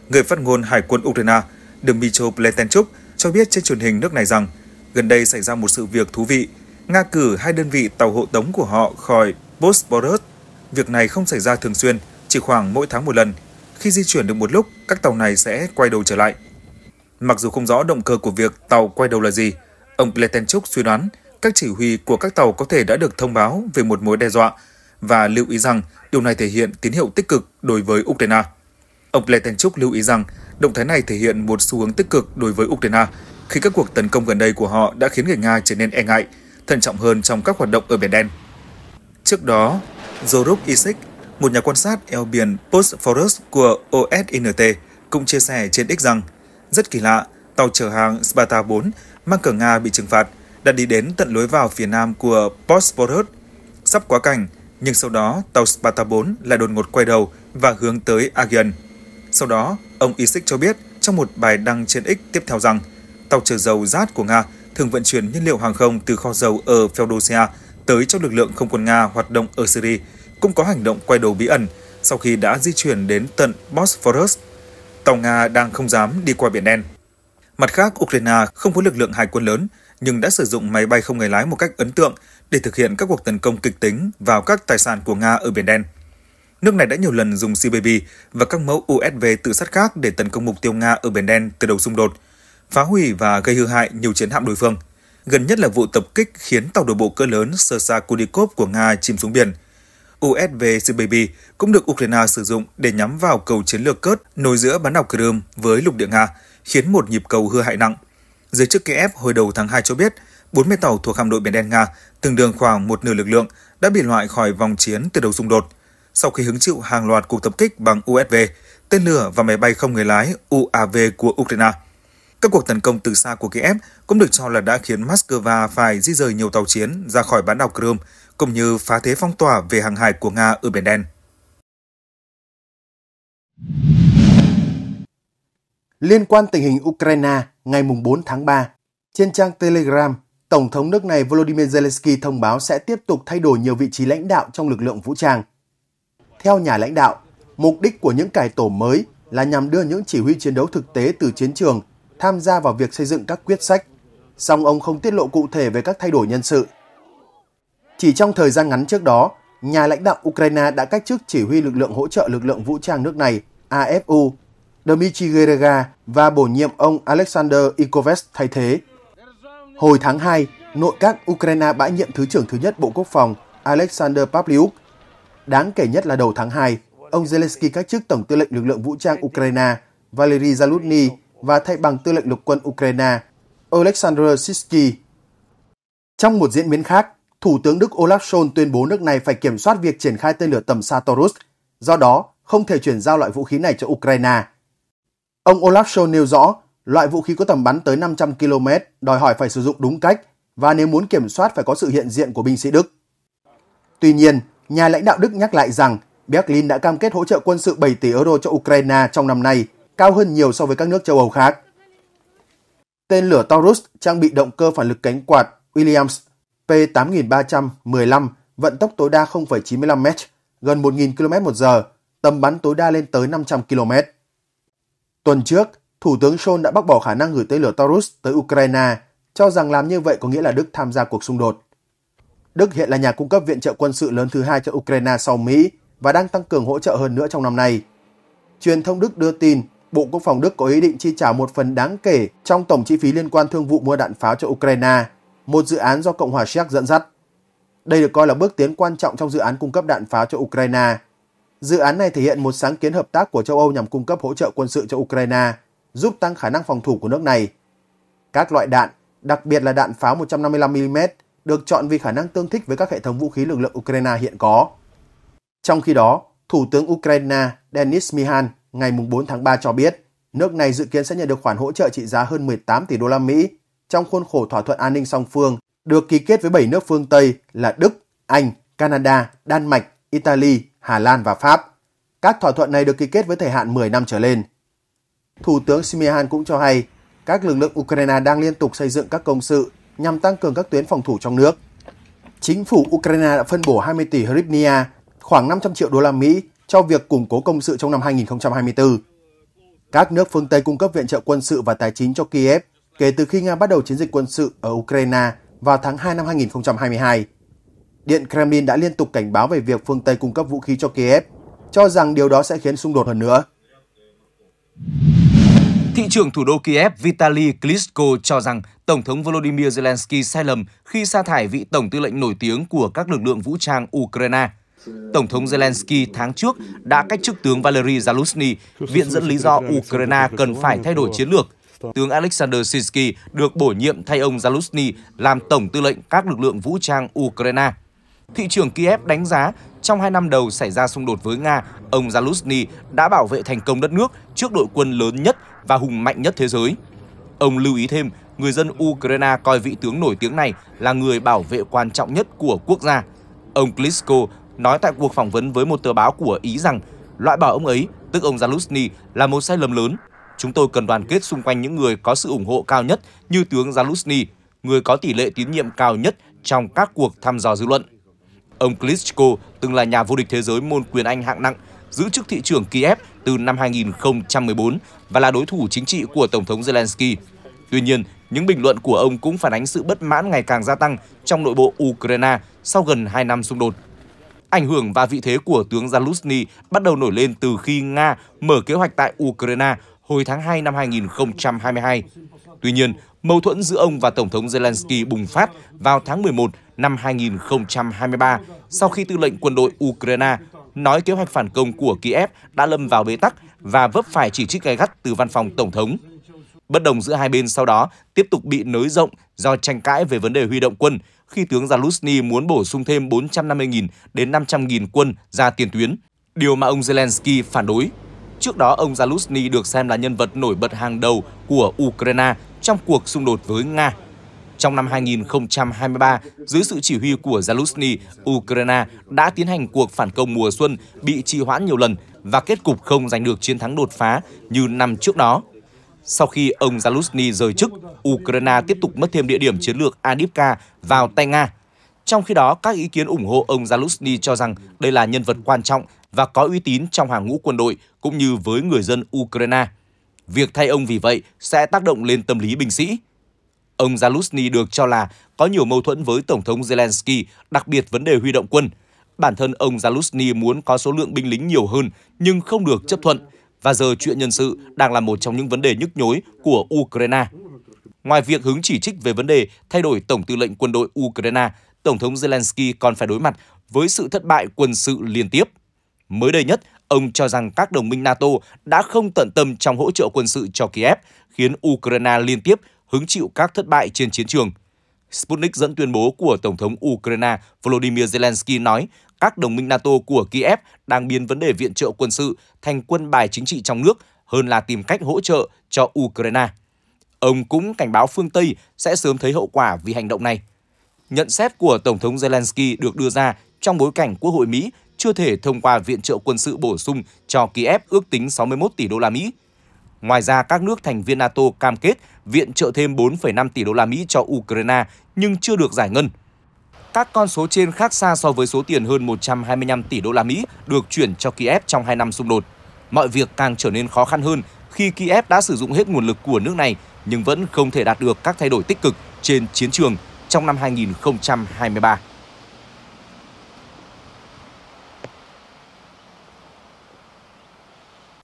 Người phát ngôn Hải quân Ukraine Dmitry Pletenchuk cho biết trên truyền hình nước này rằng gần đây xảy ra một sự việc thú vị Nga cử hai đơn vị tàu hộ tống của họ khỏi Bosporus. Việc này không xảy ra thường xuyên, chỉ khoảng mỗi tháng một lần. Khi di chuyển được một lúc, các tàu này sẽ quay đầu trở lại. Mặc dù không rõ động cơ của việc tàu quay đầu là gì, ông Pletenchuk suy đoán các chỉ huy của các tàu có thể đã được thông báo về một mối đe dọa và lưu ý rằng điều này thể hiện tín hiệu tích cực đối với Ukraine. Ông Pletenchuk lưu ý rằng động thái này thể hiện một xu hướng tích cực đối với Ukraine khi các cuộc tấn công gần đây của họ đã khiến người Nga trở nên e ngại – thận trọng hơn trong các hoạt động ở Biển Đen. Trước đó, Zoruk Isik, một nhà quan sát eo biển Bosphorus của OSINT, cũng chia sẻ trên X rằng rất kỳ lạ, tàu chở hàng Sparta 4 mang cờ Nga bị trừng phạt đã đi đến tận lối vào phía nam của Bosphorus, sắp quá cảnh, nhưng sau đó tàu Sparta 4 lại đột ngột quay đầu và hướng tới Aegean. Sau đó, ông Isik cho biết trong một bài đăng trên X tiếp theo rằng tàu chở dầu rát của Nga thường vận chuyển nhiên liệu hàng không từ kho dầu ở Feodosia tới cho lực lượng không quân Nga hoạt động ở Syria, cũng có hành động quay đầu bí ẩn sau khi đã di chuyển đến tận Bosphorus. Tàu Nga đang không dám đi qua Biển Đen. Mặt khác, Ukraine không có lực lượng hải quân lớn, nhưng đã sử dụng máy bay không người lái một cách ấn tượng để thực hiện các cuộc tấn công kịch tính vào các tài sản của Nga ở Biển Đen. Nước này đã nhiều lần dùng CBB và các mẫu USV tự sát khác để tấn công mục tiêu Nga ở Biển Đen từ đầu xung đột – phá hủy và gây hư hại nhiều chiến hạm đối phương. Gần nhất là vụ tập kích khiến tàu đổ bộ cỡ lớn Sersa Kudikov của Nga chìm xuống biển. USV Sibebi cũng được Ukraine sử dụng để nhắm vào cầu chiến lược cớt nối giữa bán đảo Crimea với lục địa Nga, khiến một nhịp cầu hư hại nặng. Giới chức Kiev hồi đầu tháng 2 cho biết, 40 tàu thuộc hạm đội Biển Đen Nga, tương đương khoảng một nửa lực lượng, đã bị loại khỏi vòng chiến từ đầu xung đột. Sau khi hứng chịu hàng loạt cuộc tập kích bằng USV, tên lửa và máy bay không người lái UAV của Ukraine – các cuộc tấn công từ xa của Kiev cũng được cho là đã khiến Moscow phải di rời nhiều tàu chiến ra khỏi bán đảo Crimea, cũng như phá thế phong tỏa về hàng hải của Nga ở Biển Đen. Liên quan tình hình Ukraine ngày 4 tháng 3, trên trang Telegram, Tổng thống nước này Volodymyr Zelensky thông báo sẽ tiếp tục thay đổi nhiều vị trí lãnh đạo trong lực lượng vũ trang. Theo nhà lãnh đạo, mục đích của những cải tổ mới là nhằm đưa những chỉ huy chiến đấu thực tế từ chiến trường tham gia vào việc xây dựng các quyết sách, song ông không tiết lộ cụ thể về các thay đổi nhân sự. Chỉ trong thời gian ngắn trước đó, nhà lãnh đạo Ukraine đã cách chức chỉ huy lực lượng hỗ trợ lực lượng vũ trang nước này AFU, Dmitry Gerega và bổ nhiệm ông Alexander Ikoves thay thế. Hồi tháng 2, nội các Ukraine bãi nhiệm Thứ trưởng thứ nhất Bộ Quốc phòng Alexander Pavlyuk. Đáng kể nhất là đầu tháng 2, ông Zelensky cách chức Tổng tư lệnh lực lượng vũ trang Ukraine Valery Zaluzny và thay bằng tư lệnh lục quân Ukraine Oleksandr Sisky. Trong một diễn biến khác, Thủ tướng Đức Olaf Scholz tuyên bố nước này phải kiểm soát việc triển khai tên lửa tầm xa Taurus, do đó không thể chuyển giao loại vũ khí này cho Ukraine. Ông Olaf Scholz nêu rõ, loại vũ khí có tầm bắn tới 500 km đòi hỏi phải sử dụng đúng cách và nếu muốn kiểm soát phải có sự hiện diện của binh sĩ Đức. Tuy nhiên, nhà lãnh đạo Đức nhắc lại rằng Berlin đã cam kết hỗ trợ quân sự 7 tỷ euro cho Ukraine trong năm nay cao hơn nhiều so với các nước châu Âu khác. Tên lửa Taurus trang bị động cơ phản lực cánh quạt Williams P8315 vận tốc tối đa 0,95 m, gần 1.000 km h tầm bắn tối đa lên tới 500 km. Tuần trước, Thủ tướng Scholz đã bác bỏ khả năng gửi tên lửa Taurus tới Ukraine, cho rằng làm như vậy có nghĩa là Đức tham gia cuộc xung đột. Đức hiện là nhà cung cấp viện trợ quân sự lớn thứ hai cho Ukraine sau Mỹ và đang tăng cường hỗ trợ hơn nữa trong năm nay. Truyền thông Đức đưa tin Bộ Quốc phòng Đức có ý định chi trả một phần đáng kể trong tổng chi phí liên quan thương vụ mua đạn pháo cho Ukraine, một dự án do Cộng hòa Séc dẫn dắt. Đây được coi là bước tiến quan trọng trong dự án cung cấp đạn pháo cho Ukraine. Dự án này thể hiện một sáng kiến hợp tác của châu Âu nhằm cung cấp hỗ trợ quân sự cho Ukraine, giúp tăng khả năng phòng thủ của nước này. Các loại đạn, đặc biệt là đạn pháo 155mm, được chọn vì khả năng tương thích với các hệ thống vũ khí lực lượng Ukraine hiện có. Trong khi đó, Thủ tướng Ukraine Denis Mihan ngày 4 tháng 3 cho biết nước này dự kiến sẽ nhận được khoản hỗ trợ trị giá hơn 18 tỷ đô la Mỹ trong khuôn khổ thỏa thuận an ninh song phương được ký kết với 7 nước phương Tây là Đức, Anh, Canada, Đan Mạch, Italy, Hà Lan và Pháp. Các thỏa thuận này được ký kết với thời hạn 10 năm trở lên. Thủ tướng Simihan cũng cho hay các lực lượng Ukraine đang liên tục xây dựng các công sự nhằm tăng cường các tuyến phòng thủ trong nước. Chính phủ Ukraine đã phân bổ 20 tỷ hryvnia, khoảng 500 triệu đô la Mỹ cho việc củng cố công sự trong năm 2024. Các nước phương Tây cung cấp viện trợ quân sự và tài chính cho Kiev kể từ khi Nga bắt đầu chiến dịch quân sự ở Ukraine vào tháng 2 năm 2022. Điện Kremlin đã liên tục cảnh báo về việc phương Tây cung cấp vũ khí cho Kiev, cho rằng điều đó sẽ khiến xung đột hơn nữa. Thị trưởng thủ đô Kiev Vitaly Klitschko cho rằng Tổng thống Volodymyr Zelensky sai lầm khi sa thải vị tổng tư lệnh nổi tiếng của các lực lượng vũ trang Ukraine – Tổng thống Zelensky tháng trước đã cách chức tướng Valery Zaluzny, viện dẫn lý do Ukraine cần phải thay đổi chiến lược. Tướng Alexander Sinsky được bổ nhiệm thay ông Zaluzny làm tổng tư lệnh các lực lượng vũ trang Ukraine. Thị trưởng Kiev đánh giá trong hai năm đầu xảy ra xung đột với Nga, ông Zaluzny đã bảo vệ thành công đất nước trước đội quân lớn nhất và hùng mạnh nhất thế giới. Ông lưu ý thêm, người dân Ukraine coi vị tướng nổi tiếng này là người bảo vệ quan trọng nhất của quốc gia. Ông Klitschko nói tại cuộc phỏng vấn với một tờ báo của Ý rằng loại bỏ ông ấy, tức ông Zaluzny, là một sai lầm lớn. Chúng tôi cần đoàn kết xung quanh những người có sự ủng hộ cao nhất như tướng Zaluzny, người có tỷ lệ tín nhiệm cao nhất trong các cuộc thăm dò dư luận. Ông Klitschko từng là nhà vô địch thế giới môn quyền Anh hạng nặng, giữ chức thị trưởng Kiev từ năm 2014 và là đối thủ chính trị của Tổng thống Zelensky. Tuy nhiên, những bình luận của ông cũng phản ánh sự bất mãn ngày càng gia tăng trong nội bộ Ukraine sau gần 2 năm xung đột. Ảnh hưởng và vị thế của tướng Zaluzny bắt đầu nổi lên từ khi Nga mở kế hoạch tại Ukraine hồi tháng 2 năm 2022. Tuy nhiên, mâu thuẫn giữa ông và Tổng thống Zelensky bùng phát vào tháng 11 năm 2023 sau khi tư lệnh quân đội Ukraine nói kế hoạch phản công của Kiev đã lâm vào bế tắc và vấp phải chỉ trích gay gắt từ văn phòng Tổng thống. Bất đồng giữa hai bên sau đó tiếp tục bị nới rộng do tranh cãi về vấn đề huy động quân, khi tướng Zaluzny muốn bổ sung thêm 450.000 đến 500.000 quân ra tiền tuyến, điều mà ông Zelensky phản đối. Trước đó, ông Zaluzny được xem là nhân vật nổi bật hàng đầu của Ukraine trong cuộc xung đột với Nga. Trong năm 2023, dưới sự chỉ huy của Zaluzny, Ukraine đã tiến hành cuộc phản công mùa xuân bị trì hoãn nhiều lần và kết cục không giành được chiến thắng đột phá như năm trước đó. Sau khi ông Zaluzny rời chức, Ukraine tiếp tục mất thêm địa điểm chiến lược Adivka vào tay Nga. Trong khi đó, các ý kiến ủng hộ ông Zaluzny cho rằng đây là nhân vật quan trọng và có uy tín trong hàng ngũ quân đội cũng như với người dân Ukraine. Việc thay ông vì vậy sẽ tác động lên tâm lý binh sĩ. Ông Zaluzny được cho là có nhiều mâu thuẫn với Tổng thống Zelensky, đặc biệt vấn đề huy động quân. Bản thân ông Zaluzny muốn có số lượng binh lính nhiều hơn nhưng không được chấp thuận và giờ chuyện nhân sự đang là một trong những vấn đề nhức nhối của Ukraine. Ngoài việc hứng chỉ trích về vấn đề thay đổi Tổng tư lệnh quân đội Ukraine, Tổng thống Zelensky còn phải đối mặt với sự thất bại quân sự liên tiếp. Mới đây nhất, ông cho rằng các đồng minh NATO đã không tận tâm trong hỗ trợ quân sự cho Kiev, khiến Ukraine liên tiếp hứng chịu các thất bại trên chiến trường. Sputnik dẫn tuyên bố của Tổng thống Ukraine Volodymyr Zelensky nói các đồng minh NATO của Kiev đang biến vấn đề viện trợ quân sự thành quân bài chính trị trong nước hơn là tìm cách hỗ trợ cho Ukraine. Ông cũng cảnh báo phương Tây sẽ sớm thấy hậu quả vì hành động này. Nhận xét của Tổng thống Zelensky được đưa ra trong bối cảnh Quốc hội Mỹ chưa thể thông qua viện trợ quân sự bổ sung cho Kiev ước tính 61 tỷ đô la Mỹ. Ngoài ra, các nước thành viên NATO cam kết viện trợ thêm 4,5 tỷ đô la Mỹ cho Ukraine nhưng chưa được giải ngân – các con số trên khác xa so với số tiền hơn 125 tỷ đô la Mỹ được chuyển cho Kiev trong 2 năm xung đột. Mọi việc càng trở nên khó khăn hơn khi Kiev đã sử dụng hết nguồn lực của nước này nhưng vẫn không thể đạt được các thay đổi tích cực trên chiến trường trong năm 2023.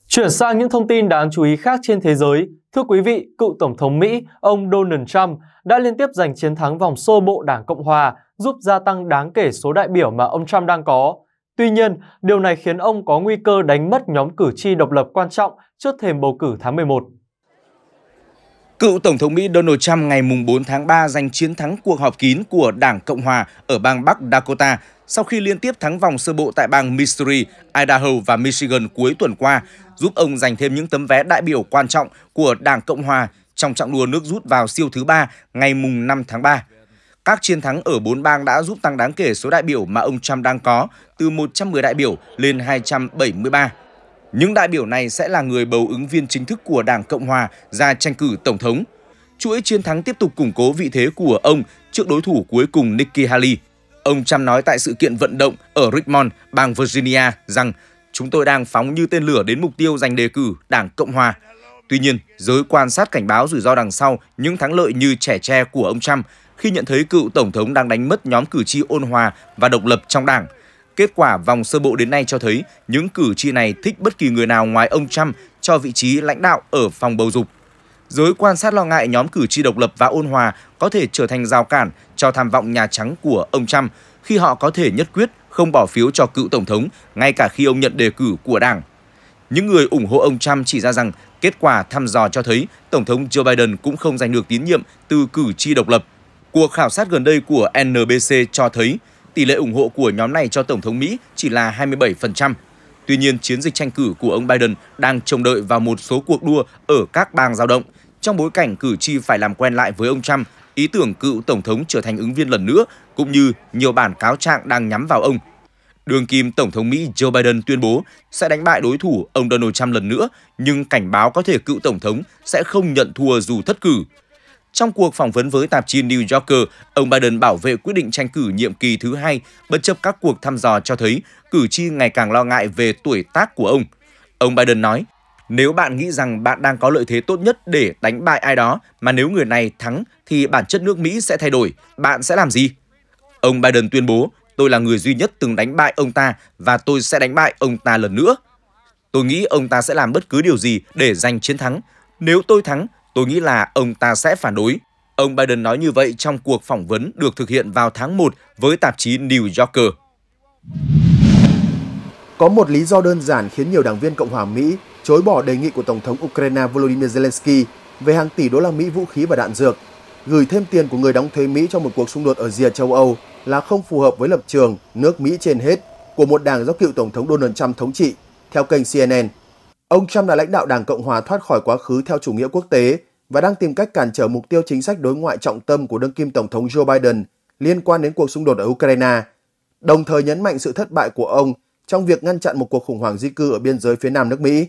Chuyển sang những thông tin đáng chú ý khác trên thế giới, thưa quý vị, cựu Tổng thống Mỹ, ông Donald Trump đã liên tiếp giành chiến thắng vòng sơ bộ Đảng Cộng Hòa giúp gia tăng đáng kể số đại biểu mà ông Trump đang có. Tuy nhiên, điều này khiến ông có nguy cơ đánh mất nhóm cử tri độc lập quan trọng trước thềm bầu cử tháng 11. Cựu Tổng thống Mỹ Donald Trump ngày 4 tháng 3 giành chiến thắng cuộc họp kín của Đảng Cộng Hòa ở bang Bắc Dakota sau khi liên tiếp thắng vòng sơ bộ tại bang Missouri, Idaho và Michigan cuối tuần qua, giúp ông giành thêm những tấm vé đại biểu quan trọng của Đảng Cộng Hòa trong trạng đua nước rút vào siêu thứ ba ngày 5 tháng 3. Các chiến thắng ở 4 bang đã giúp tăng đáng kể số đại biểu mà ông Trump đang có từ 110 đại biểu lên 273. Những đại biểu này sẽ là người bầu ứng viên chính thức của Đảng Cộng Hòa ra tranh cử Tổng thống. Chuỗi chiến thắng tiếp tục củng cố vị thế của ông trước đối thủ cuối cùng Nikki Haley. Ông Trump nói tại sự kiện vận động ở Richmond, bang Virginia rằng chúng tôi đang phóng như tên lửa đến mục tiêu giành đề cử Đảng Cộng Hòa. Tuy nhiên, giới quan sát cảnh báo rủi ro đằng sau những thắng lợi như trẻ tre của ông Trump khi nhận thấy cựu Tổng thống đang đánh mất nhóm cử tri ôn hòa và độc lập trong đảng. Kết quả vòng sơ bộ đến nay cho thấy những cử tri này thích bất kỳ người nào ngoài ông Trump cho vị trí lãnh đạo ở phòng bầu dục. Giới quan sát lo ngại nhóm cử tri độc lập và ôn hòa có thể trở thành rào cản cho tham vọng Nhà Trắng của ông Trump khi họ có thể nhất quyết không bỏ phiếu cho cựu Tổng thống ngay cả khi ông nhận đề cử của đảng. Những người ủng hộ ông Trump chỉ ra rằng kết quả thăm dò cho thấy Tổng thống Joe Biden cũng không giành được tín nhiệm từ cử tri độc lập Cuộc khảo sát gần đây của NBC cho thấy tỷ lệ ủng hộ của nhóm này cho Tổng thống Mỹ chỉ là 27%. Tuy nhiên, chiến dịch tranh cử của ông Biden đang trông đợi vào một số cuộc đua ở các bang giao động. Trong bối cảnh cử tri phải làm quen lại với ông Trump, ý tưởng cựu Tổng thống trở thành ứng viên lần nữa, cũng như nhiều bản cáo trạng đang nhắm vào ông. Đường kim Tổng thống Mỹ Joe Biden tuyên bố sẽ đánh bại đối thủ ông Donald Trump lần nữa, nhưng cảnh báo có thể cựu Tổng thống sẽ không nhận thua dù thất cử. Trong cuộc phỏng vấn với tạp chí New Yorker, ông Biden bảo vệ quyết định tranh cử nhiệm kỳ thứ hai bất chấp các cuộc thăm dò cho thấy cử tri ngày càng lo ngại về tuổi tác của ông. Ông Biden nói, nếu bạn nghĩ rằng bạn đang có lợi thế tốt nhất để đánh bại ai đó mà nếu người này thắng thì bản chất nước Mỹ sẽ thay đổi, bạn sẽ làm gì? Ông Biden tuyên bố, tôi là người duy nhất từng đánh bại ông ta và tôi sẽ đánh bại ông ta lần nữa. Tôi nghĩ ông ta sẽ làm bất cứ điều gì để giành chiến thắng. Nếu tôi thắng, Tôi nghĩ là ông ta sẽ phản đối. Ông Biden nói như vậy trong cuộc phỏng vấn được thực hiện vào tháng 1 với tạp chí New Yorker. Có một lý do đơn giản khiến nhiều đảng viên Cộng hòa Mỹ chối bỏ đề nghị của Tổng thống Ukraine Volodymyr Zelensky về hàng tỷ đô la Mỹ vũ khí và đạn dược, gửi thêm tiền của người đóng thuế Mỹ cho một cuộc xung đột ở rìa châu Âu là không phù hợp với lập trường nước Mỹ trên hết của một đảng do cựu Tổng thống Donald Trump thống trị, theo kênh CNN. Ông Trump là lãnh đạo Đảng Cộng hòa thoát khỏi quá khứ theo chủ nghĩa quốc tế và đang tìm cách cản trở mục tiêu chính sách đối ngoại trọng tâm của đương kim Tổng thống Joe Biden liên quan đến cuộc xung đột ở Ukraine, đồng thời nhấn mạnh sự thất bại của ông trong việc ngăn chặn một cuộc khủng hoảng di cư ở biên giới phía nam nước Mỹ.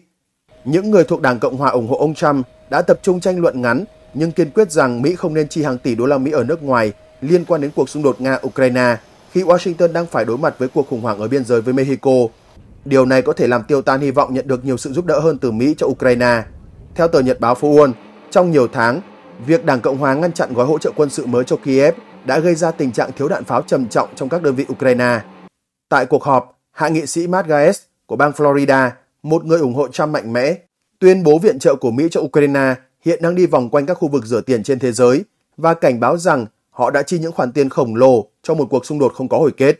Những người thuộc Đảng Cộng hòa ủng hộ ông Trump đã tập trung tranh luận ngắn nhưng kiên quyết rằng Mỹ không nên chi hàng tỷ đô la Mỹ ở nước ngoài liên quan đến cuộc xung đột Nga-Ukraine khi Washington đang phải đối mặt với cuộc khủng hoảng ở biên giới với Mexico Điều này có thể làm tiêu tan hy vọng nhận được nhiều sự giúp đỡ hơn từ Mỹ cho Ukraine. Theo tờ Nhật báo Phố Wall, trong nhiều tháng, việc Đảng Cộng hòa ngăn chặn gói hỗ trợ quân sự mới cho Kiev đã gây ra tình trạng thiếu đạn pháo trầm trọng trong các đơn vị Ukraine. Tại cuộc họp, hạ nghị sĩ Matt Gaetz của bang Florida, một người ủng hộ Trump mạnh mẽ, tuyên bố viện trợ của Mỹ cho Ukraine hiện đang đi vòng quanh các khu vực rửa tiền trên thế giới và cảnh báo rằng họ đã chi những khoản tiền khổng lồ cho một cuộc xung đột không có hồi kết.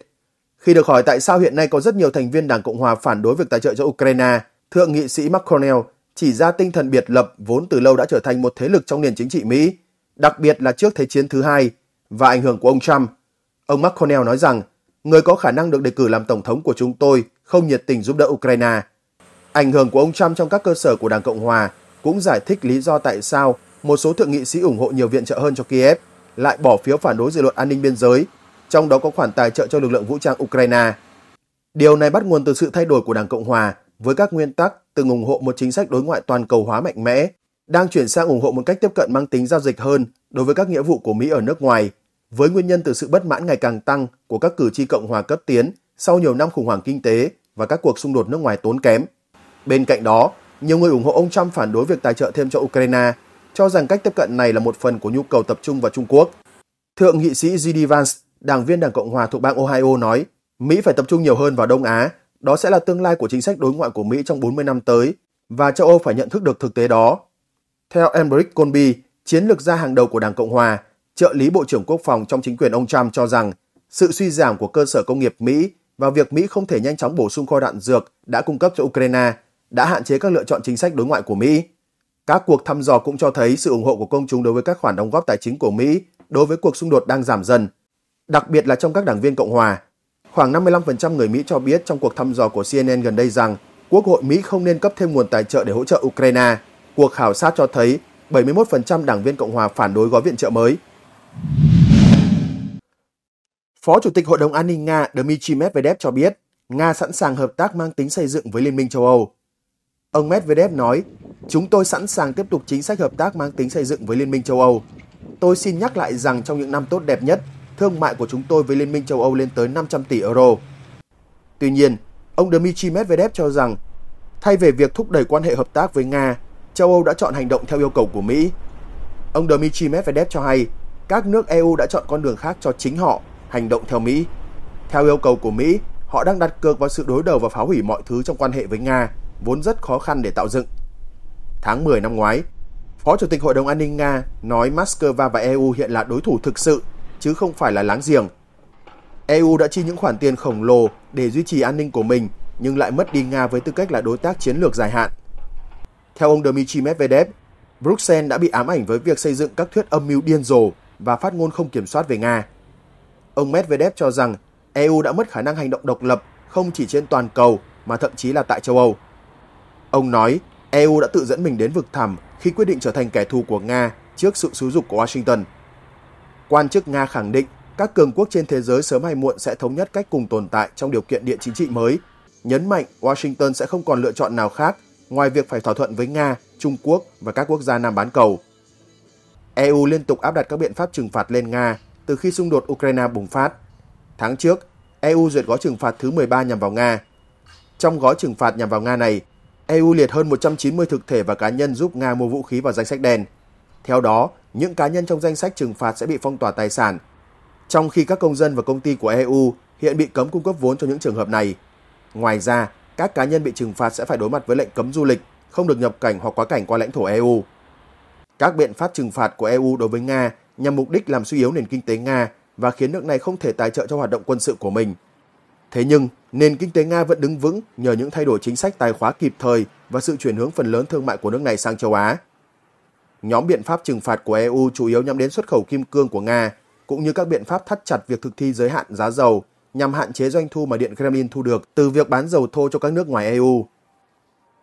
Khi được hỏi tại sao hiện nay có rất nhiều thành viên Đảng Cộng Hòa phản đối việc tài trợ cho Ukraine, Thượng nghị sĩ McConnell chỉ ra tinh thần biệt lập vốn từ lâu đã trở thành một thế lực trong nền chính trị Mỹ, đặc biệt là trước Thế chiến thứ hai và ảnh hưởng của ông Trump. Ông McConnell nói rằng, người có khả năng được đề cử làm tổng thống của chúng tôi không nhiệt tình giúp đỡ Ukraine. Ảnh hưởng của ông Trump trong các cơ sở của Đảng Cộng Hòa cũng giải thích lý do tại sao một số thượng nghị sĩ ủng hộ nhiều viện trợ hơn cho Kiev lại bỏ phiếu phản đối dự luật an ninh biên giới trong đó có khoản tài trợ cho lực lượng vũ trang Ukraine. Điều này bắt nguồn từ sự thay đổi của Đảng Cộng Hòa với các nguyên tắc từng ủng hộ một chính sách đối ngoại toàn cầu hóa mạnh mẽ, đang chuyển sang ủng hộ một cách tiếp cận mang tính giao dịch hơn đối với các nghĩa vụ của Mỹ ở nước ngoài, với nguyên nhân từ sự bất mãn ngày càng tăng của các cử tri Cộng Hòa cấp tiến sau nhiều năm khủng hoảng kinh tế và các cuộc xung đột nước ngoài tốn kém. Bên cạnh đó, nhiều người ủng hộ ông Trump phản đối việc tài trợ thêm cho Ukraine, cho rằng cách tiếp cận này là một phần của nhu cầu tập trung vào Trung Quốc. Thượng nghị sĩ G.D. Vance đảng viên Đảng Cộng Hòa thuộc bang Ohio nói Mỹ phải tập trung nhiều hơn vào Đông Á, đó sẽ là tương lai của chính sách đối ngoại của Mỹ trong 40 năm tới, và châu Âu phải nhận thức được thực tế đó. Theo Emmerich Colby, chiến lược gia hàng đầu của Đảng Cộng Hòa, trợ lý Bộ trưởng Quốc phòng trong chính quyền ông Trump cho rằng sự suy giảm của cơ sở công nghiệp Mỹ và việc Mỹ không thể nhanh chóng bổ sung kho đạn dược đã cung cấp cho Ukraine đã hạn chế các lựa chọn chính sách đối ngoại của Mỹ. Các cuộc thăm dò cũng cho thấy sự ủng hộ của công chúng đối với các khoản đóng góp tài chính của Mỹ đối với cuộc xung đột đang giảm dần – đặc biệt là trong các đảng viên Cộng hòa. Khoảng 55% người Mỹ cho biết trong cuộc thăm dò của CNN gần đây rằng Quốc hội Mỹ không nên cấp thêm nguồn tài trợ để hỗ trợ Ukraine. Cuộc khảo sát cho thấy 71% đảng viên Cộng hòa phản đối gói viện trợ mới. Phó Chủ tịch Hội đồng An ninh Nga Dmitry Medvedev cho biết Nga sẵn sàng hợp tác mang tính xây dựng với Liên minh châu Âu. Ông Medvedev nói, chúng tôi sẵn sàng tiếp tục chính sách hợp tác mang tính xây dựng với Liên minh châu Âu. Tôi xin nhắc lại rằng trong những năm tốt đẹp nhất, thương mại của chúng tôi với Liên minh châu Âu lên tới 500 tỷ euro. Tuy nhiên, ông Dmitry Medvedev cho rằng, thay về việc thúc đẩy quan hệ hợp tác với Nga, châu Âu đã chọn hành động theo yêu cầu của Mỹ. Ông Dmitry Medvedev cho hay, các nước EU đã chọn con đường khác cho chính họ, hành động theo Mỹ. Theo yêu cầu của Mỹ, họ đang đặt cược vào sự đối đầu và phá hủy mọi thứ trong quan hệ với Nga, vốn rất khó khăn để tạo dựng. Tháng 10 năm ngoái, Phó Chủ tịch Hội đồng An ninh Nga nói Moscow và EU hiện là đối thủ thực sự chứ không phải là láng giềng. EU đã chi những khoản tiền khổng lồ để duy trì an ninh của mình nhưng lại mất đi Nga với tư cách là đối tác chiến lược dài hạn. Theo ông Dmitry Medvedev, Bruxelles đã bị ám ảnh với việc xây dựng các thuyết âm mưu điên rồ và phát ngôn không kiểm soát về Nga. Ông Medvedev cho rằng EU đã mất khả năng hành động độc lập không chỉ trên toàn cầu mà thậm chí là tại châu Âu. Ông nói EU đã tự dẫn mình đến vực thẳm khi quyết định trở thành kẻ thù của Nga trước sự xúi dục của Washington. Quan chức Nga khẳng định các cường quốc trên thế giới sớm hay muộn sẽ thống nhất cách cùng tồn tại trong điều kiện địa chính trị mới. Nhấn mạnh Washington sẽ không còn lựa chọn nào khác ngoài việc phải thỏa thuận với Nga, Trung Quốc và các quốc gia Nam bán cầu. EU liên tục áp đặt các biện pháp trừng phạt lên Nga từ khi xung đột Ukraine bùng phát. Tháng trước, EU duyệt gói trừng phạt thứ 13 nhằm vào Nga. Trong gói trừng phạt nhằm vào Nga này, EU liệt hơn 190 thực thể và cá nhân giúp Nga mua vũ khí vào danh sách đen. Theo đó, những cá nhân trong danh sách trừng phạt sẽ bị phong tỏa tài sản, trong khi các công dân và công ty của EU hiện bị cấm cung cấp vốn cho những trường hợp này. Ngoài ra, các cá nhân bị trừng phạt sẽ phải đối mặt với lệnh cấm du lịch, không được nhập cảnh hoặc quá cảnh qua lãnh thổ EU. Các biện pháp trừng phạt của EU đối với Nga nhằm mục đích làm suy yếu nền kinh tế Nga và khiến nước này không thể tài trợ cho hoạt động quân sự của mình. Thế nhưng, nền kinh tế Nga vẫn đứng vững nhờ những thay đổi chính sách tài khóa kịp thời và sự chuyển hướng phần lớn thương mại của nước này sang châu Á. Nhóm biện pháp trừng phạt của EU chủ yếu nhắm đến xuất khẩu kim cương của Nga, cũng như các biện pháp thắt chặt việc thực thi giới hạn giá dầu nhằm hạn chế doanh thu mà Điện Kremlin thu được từ việc bán dầu thô cho các nước ngoài EU.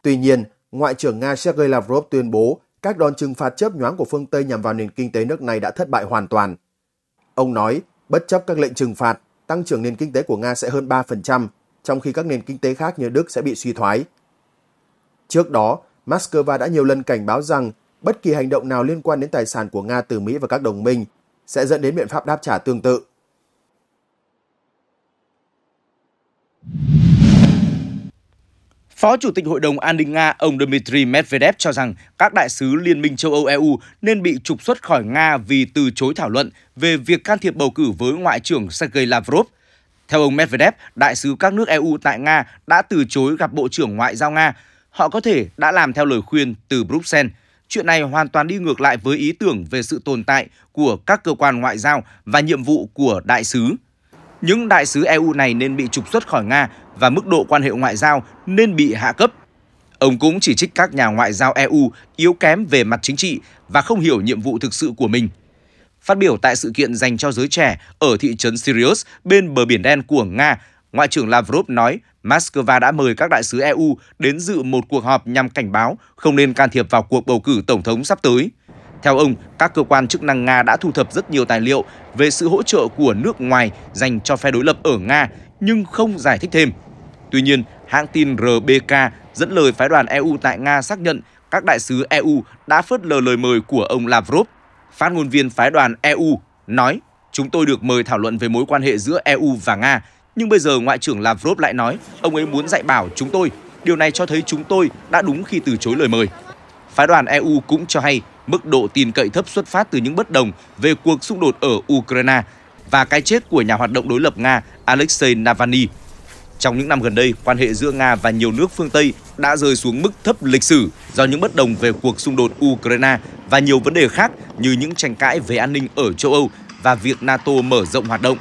Tuy nhiên, Ngoại trưởng Nga Sergei Lavrov tuyên bố các đòn trừng phạt chớp nhoáng của phương Tây nhằm vào nền kinh tế nước này đã thất bại hoàn toàn. Ông nói, bất chấp các lệnh trừng phạt, tăng trưởng nền kinh tế của Nga sẽ hơn 3%, trong khi các nền kinh tế khác như Đức sẽ bị suy thoái. Trước đó, Moscow đã nhiều lần cảnh báo rằng bất kỳ hành động nào liên quan đến tài sản của Nga từ Mỹ và các đồng minh sẽ dẫn đến biện pháp đáp trả tương tự. Phó Chủ tịch Hội đồng An ninh Nga ông Dmitry Medvedev cho rằng các đại sứ Liên minh châu Âu-EU nên bị trục xuất khỏi Nga vì từ chối thảo luận về việc can thiệp bầu cử với Ngoại trưởng Sergei Lavrov. Theo ông Medvedev, đại sứ các nước EU tại Nga đã từ chối gặp Bộ trưởng Ngoại giao Nga. Họ có thể đã làm theo lời khuyên từ Bruxelles. Chuyện này hoàn toàn đi ngược lại với ý tưởng về sự tồn tại của các cơ quan ngoại giao và nhiệm vụ của đại sứ. Những đại sứ EU này nên bị trục xuất khỏi Nga và mức độ quan hệ ngoại giao nên bị hạ cấp. Ông cũng chỉ trích các nhà ngoại giao EU yếu kém về mặt chính trị và không hiểu nhiệm vụ thực sự của mình. Phát biểu tại sự kiện dành cho giới trẻ ở thị trấn Sirius bên bờ biển đen của Nga, Ngoại trưởng Lavrov nói Moscow đã mời các đại sứ EU đến dự một cuộc họp nhằm cảnh báo không nên can thiệp vào cuộc bầu cử tổng thống sắp tới. Theo ông, các cơ quan chức năng Nga đã thu thập rất nhiều tài liệu về sự hỗ trợ của nước ngoài dành cho phe đối lập ở Nga, nhưng không giải thích thêm. Tuy nhiên, hãng tin RBK dẫn lời phái đoàn EU tại Nga xác nhận các đại sứ EU đã phớt lờ lời mời của ông Lavrov. Phát ngôn viên phái đoàn EU nói, chúng tôi được mời thảo luận về mối quan hệ giữa EU và Nga, nhưng bây giờ Ngoại trưởng Lavrov lại nói ông ấy muốn dạy bảo chúng tôi. Điều này cho thấy chúng tôi đã đúng khi từ chối lời mời. Phái đoàn EU cũng cho hay mức độ tin cậy thấp xuất phát từ những bất đồng về cuộc xung đột ở Ukraine và cái chết của nhà hoạt động đối lập Nga Alexei Navalny. Trong những năm gần đây, quan hệ giữa Nga và nhiều nước phương Tây đã rơi xuống mức thấp lịch sử do những bất đồng về cuộc xung đột Ukraine và nhiều vấn đề khác như những tranh cãi về an ninh ở châu Âu và việc NATO mở rộng hoạt động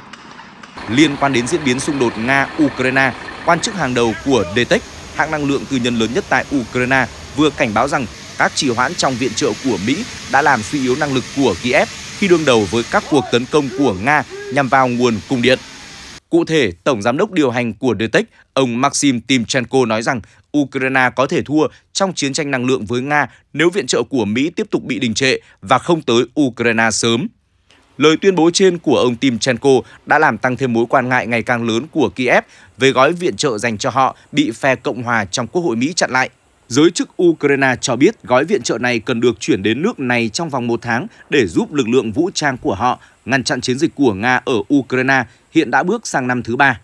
liên quan đến diễn biến xung đột Nga-Ukraine, quan chức hàng đầu của DTEC, hãng năng lượng tư nhân lớn nhất tại Ukraine, vừa cảnh báo rằng các trì hoãn trong viện trợ của Mỹ đã làm suy yếu năng lực của Kiev khi đương đầu với các cuộc tấn công của Nga nhằm vào nguồn cung điện. Cụ thể, Tổng Giám đốc điều hành của DTEC, ông Maxim Timchenko nói rằng Ukraine có thể thua trong chiến tranh năng lượng với Nga nếu viện trợ của Mỹ tiếp tục bị đình trệ và không tới Ukraine sớm. Lời tuyên bố trên của ông Timchenko đã làm tăng thêm mối quan ngại ngày càng lớn của Kiev về gói viện trợ dành cho họ bị phe Cộng hòa trong Quốc hội Mỹ chặn lại. Giới chức Ukraine cho biết gói viện trợ này cần được chuyển đến nước này trong vòng một tháng để giúp lực lượng vũ trang của họ ngăn chặn chiến dịch của Nga ở Ukraine hiện đã bước sang năm thứ ba.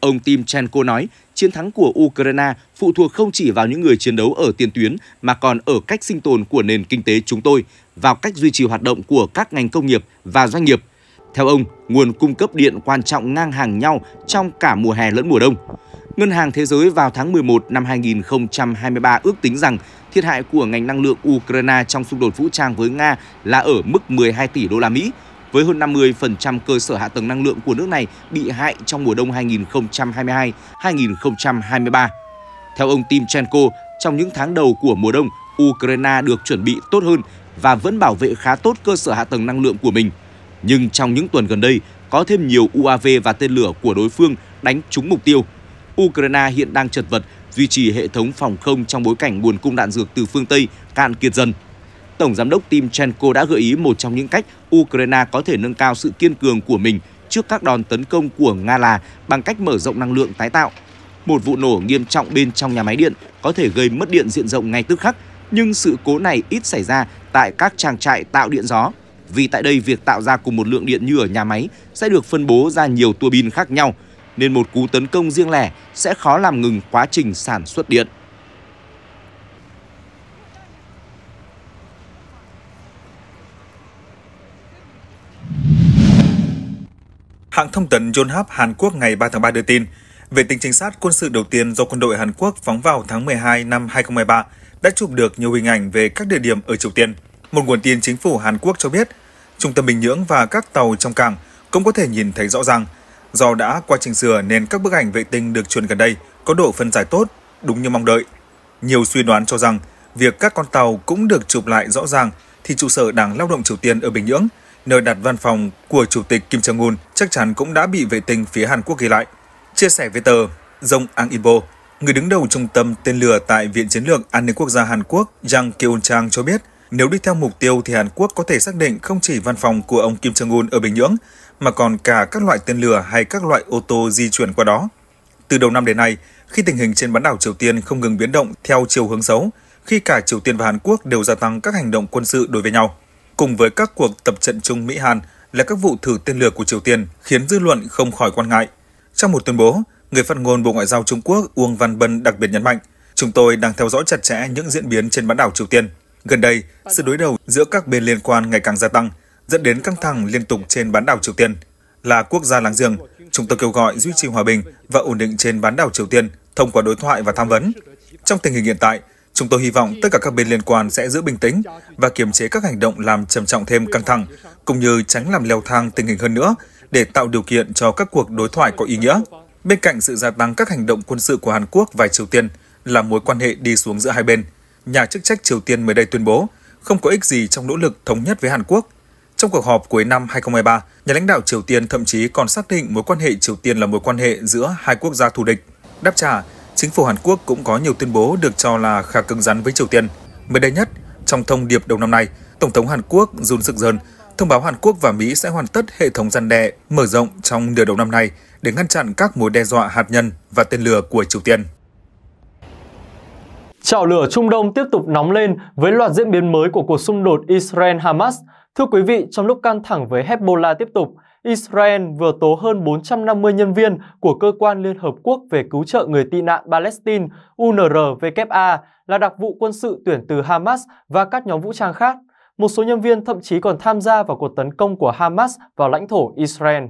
Ông Timchenko nói, chiến thắng của Ukraine phụ thuộc không chỉ vào những người chiến đấu ở tiền tuyến mà còn ở cách sinh tồn của nền kinh tế chúng tôi, vào cách duy trì hoạt động của các ngành công nghiệp và doanh nghiệp. Theo ông, nguồn cung cấp điện quan trọng ngang hàng nhau trong cả mùa hè lẫn mùa đông. Ngân hàng Thế giới vào tháng 11 năm 2023 ước tính rằng thiệt hại của ngành năng lượng Ukraine trong xung đột vũ trang với Nga là ở mức 12 tỷ đô la Mỹ, với hơn 50% cơ sở hạ tầng năng lượng của nước này bị hại trong mùa đông 2022-2023. Theo ông Timchenko, trong những tháng đầu của mùa đông, Ukraine được chuẩn bị tốt hơn và vẫn bảo vệ khá tốt cơ sở hạ tầng năng lượng của mình. Nhưng trong những tuần gần đây, có thêm nhiều UAV và tên lửa của đối phương đánh trúng mục tiêu. Ukraine hiện đang chật vật duy trì hệ thống phòng không trong bối cảnh nguồn cung đạn dược từ phương Tây cạn kiệt dần. Tổng giám đốc Timchenko đã gợi ý một trong những cách Ukraine có thể nâng cao sự kiên cường của mình trước các đòn tấn công của Nga là bằng cách mở rộng năng lượng tái tạo. Một vụ nổ nghiêm trọng bên trong nhà máy điện có thể gây mất điện diện rộng ngay tức khắc nhưng sự cố này ít xảy ra tại các trang trại tạo điện gió. Vì tại đây việc tạo ra cùng một lượng điện như ở nhà máy sẽ được phân bố ra nhiều tua bin khác nhau, nên một cú tấn công riêng lẻ sẽ khó làm ngừng quá trình sản xuất điện. Hãng thông tấn Yonhap Hàn Quốc ngày 3 tháng 3 đưa tin về tình chính sát quân sự đầu tiên do quân đội Hàn Quốc phóng vào tháng 12 năm 2023 đã chụp được nhiều hình ảnh về các địa điểm ở Triều Tiên. Một nguồn tin chính phủ Hàn Quốc cho biết, trung tâm bình nhưỡng và các tàu trong cảng cũng có thể nhìn thấy rõ ràng. Do đã qua trình sửa nên các bức ảnh vệ tinh được truyền gần đây có độ phân giải tốt, đúng như mong đợi. Nhiều suy đoán cho rằng việc các con tàu cũng được chụp lại rõ ràng thì trụ sở Đảng Lao động Triều Tiên ở Bình Nhưỡng, nơi đặt văn phòng của Chủ tịch Kim Jong-un chắc chắn cũng đã bị vệ tinh phía Hàn Quốc ghi lại. Chia sẻ với tờ, Dông Ang Inbo, người đứng đầu trung tâm tên lửa tại Viện Chiến lược An ninh Quốc gia Hàn Quốc Jang kyun Chang cho biết, nếu đi theo mục tiêu thì Hàn Quốc có thể xác định không chỉ văn phòng của ông Kim Jong-un ở Bình Nhưỡng, mà còn cả các loại tên lửa hay các loại ô tô di chuyển qua đó. Từ đầu năm đến nay, khi tình hình trên bán đảo Triều Tiên không ngừng biến động theo chiều hướng xấu, khi cả Triều Tiên và Hàn Quốc đều gia tăng các hành động quân sự đối với nhau, cùng với các cuộc tập trận chung Mỹ-Hàn là các vụ thử tên lửa của Triều Tiên khiến dư luận không khỏi quan ngại. Trong một tuyên bố, Người phát ngôn Bộ Ngoại giao Trung Quốc Uông Văn Bân đặc biệt nhấn mạnh, chúng tôi đang theo dõi chặt chẽ những diễn biến trên bán đảo Triều Tiên. Gần đây, sự đối đầu giữa các bên liên quan ngày càng gia tăng, dẫn đến căng thẳng liên tục trên bán đảo Triều Tiên. Là quốc gia láng giềng, chúng tôi kêu gọi duy trì hòa bình và ổn định trên bán đảo Triều Tiên thông qua đối thoại và tham vấn. Trong tình hình hiện tại, chúng tôi hy vọng tất cả các bên liên quan sẽ giữ bình tĩnh và kiềm chế các hành động làm trầm trọng thêm căng thẳng, cũng như tránh làm leo thang tình hình hơn nữa để tạo điều kiện cho các cuộc đối thoại có ý nghĩa. Bên cạnh sự gia tăng các hành động quân sự của Hàn Quốc và Triều Tiên là mối quan hệ đi xuống giữa hai bên, nhà chức trách Triều Tiên mới đây tuyên bố không có ích gì trong nỗ lực thống nhất với Hàn Quốc. Trong cuộc họp cuối năm 2023, nhà lãnh đạo Triều Tiên thậm chí còn xác định mối quan hệ Triều Tiên là mối quan hệ giữa hai quốc gia thù địch. Đáp trả, chính phủ Hàn Quốc cũng có nhiều tuyên bố được cho là khá cứng rắn với Triều Tiên. Mới đây nhất, trong thông điệp đầu năm nay, Tổng thống Hàn Quốc Jun Suk Yeol thông báo Hàn Quốc và Mỹ sẽ hoàn tất hệ thống răn đe mở rộng trong nửa đầu năm nay để ngăn chặn các mối đe dọa hạt nhân và tên lửa của Triều Tiên. Chảo lửa Trung Đông tiếp tục nóng lên với loạt diễn biến mới của cuộc xung đột Israel-Hamas. Thưa quý vị, trong lúc căng thẳng với Hezbollah tiếp tục, Israel vừa tố hơn 450 nhân viên của Cơ quan Liên Hợp Quốc về cứu trợ người tị nạn Palestine UNRWA là đặc vụ quân sự tuyển từ Hamas và các nhóm vũ trang khác – một số nhân viên thậm chí còn tham gia vào cuộc tấn công của Hamas vào lãnh thổ Israel.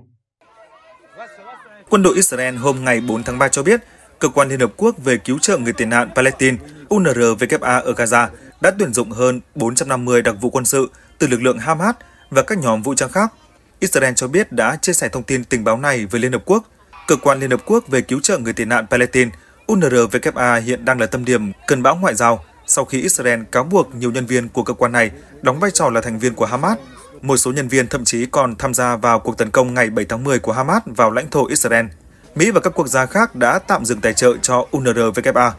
Quân đội Israel hôm ngày 4 tháng 3 cho biết, Cơ quan Liên Hợp Quốc về cứu trợ người tị nạn Palestine UNRWA ở Gaza đã tuyển dụng hơn 450 đặc vụ quân sự từ lực lượng Hamas và các nhóm vũ trang khác. Israel cho biết đã chia sẻ thông tin tình báo này với Liên Hợp Quốc. Cơ quan Liên Hợp Quốc về cứu trợ người tị nạn Palestine UNRWA hiện đang là tâm điểm cơn bão ngoại giao sau khi Israel cáo buộc nhiều nhân viên của cơ quan này đóng vai trò là thành viên của Hamas. Một số nhân viên thậm chí còn tham gia vào cuộc tấn công ngày 7 tháng 10 của Hamas vào lãnh thổ Israel. Mỹ và các quốc gia khác đã tạm dừng tài trợ cho UNRWA.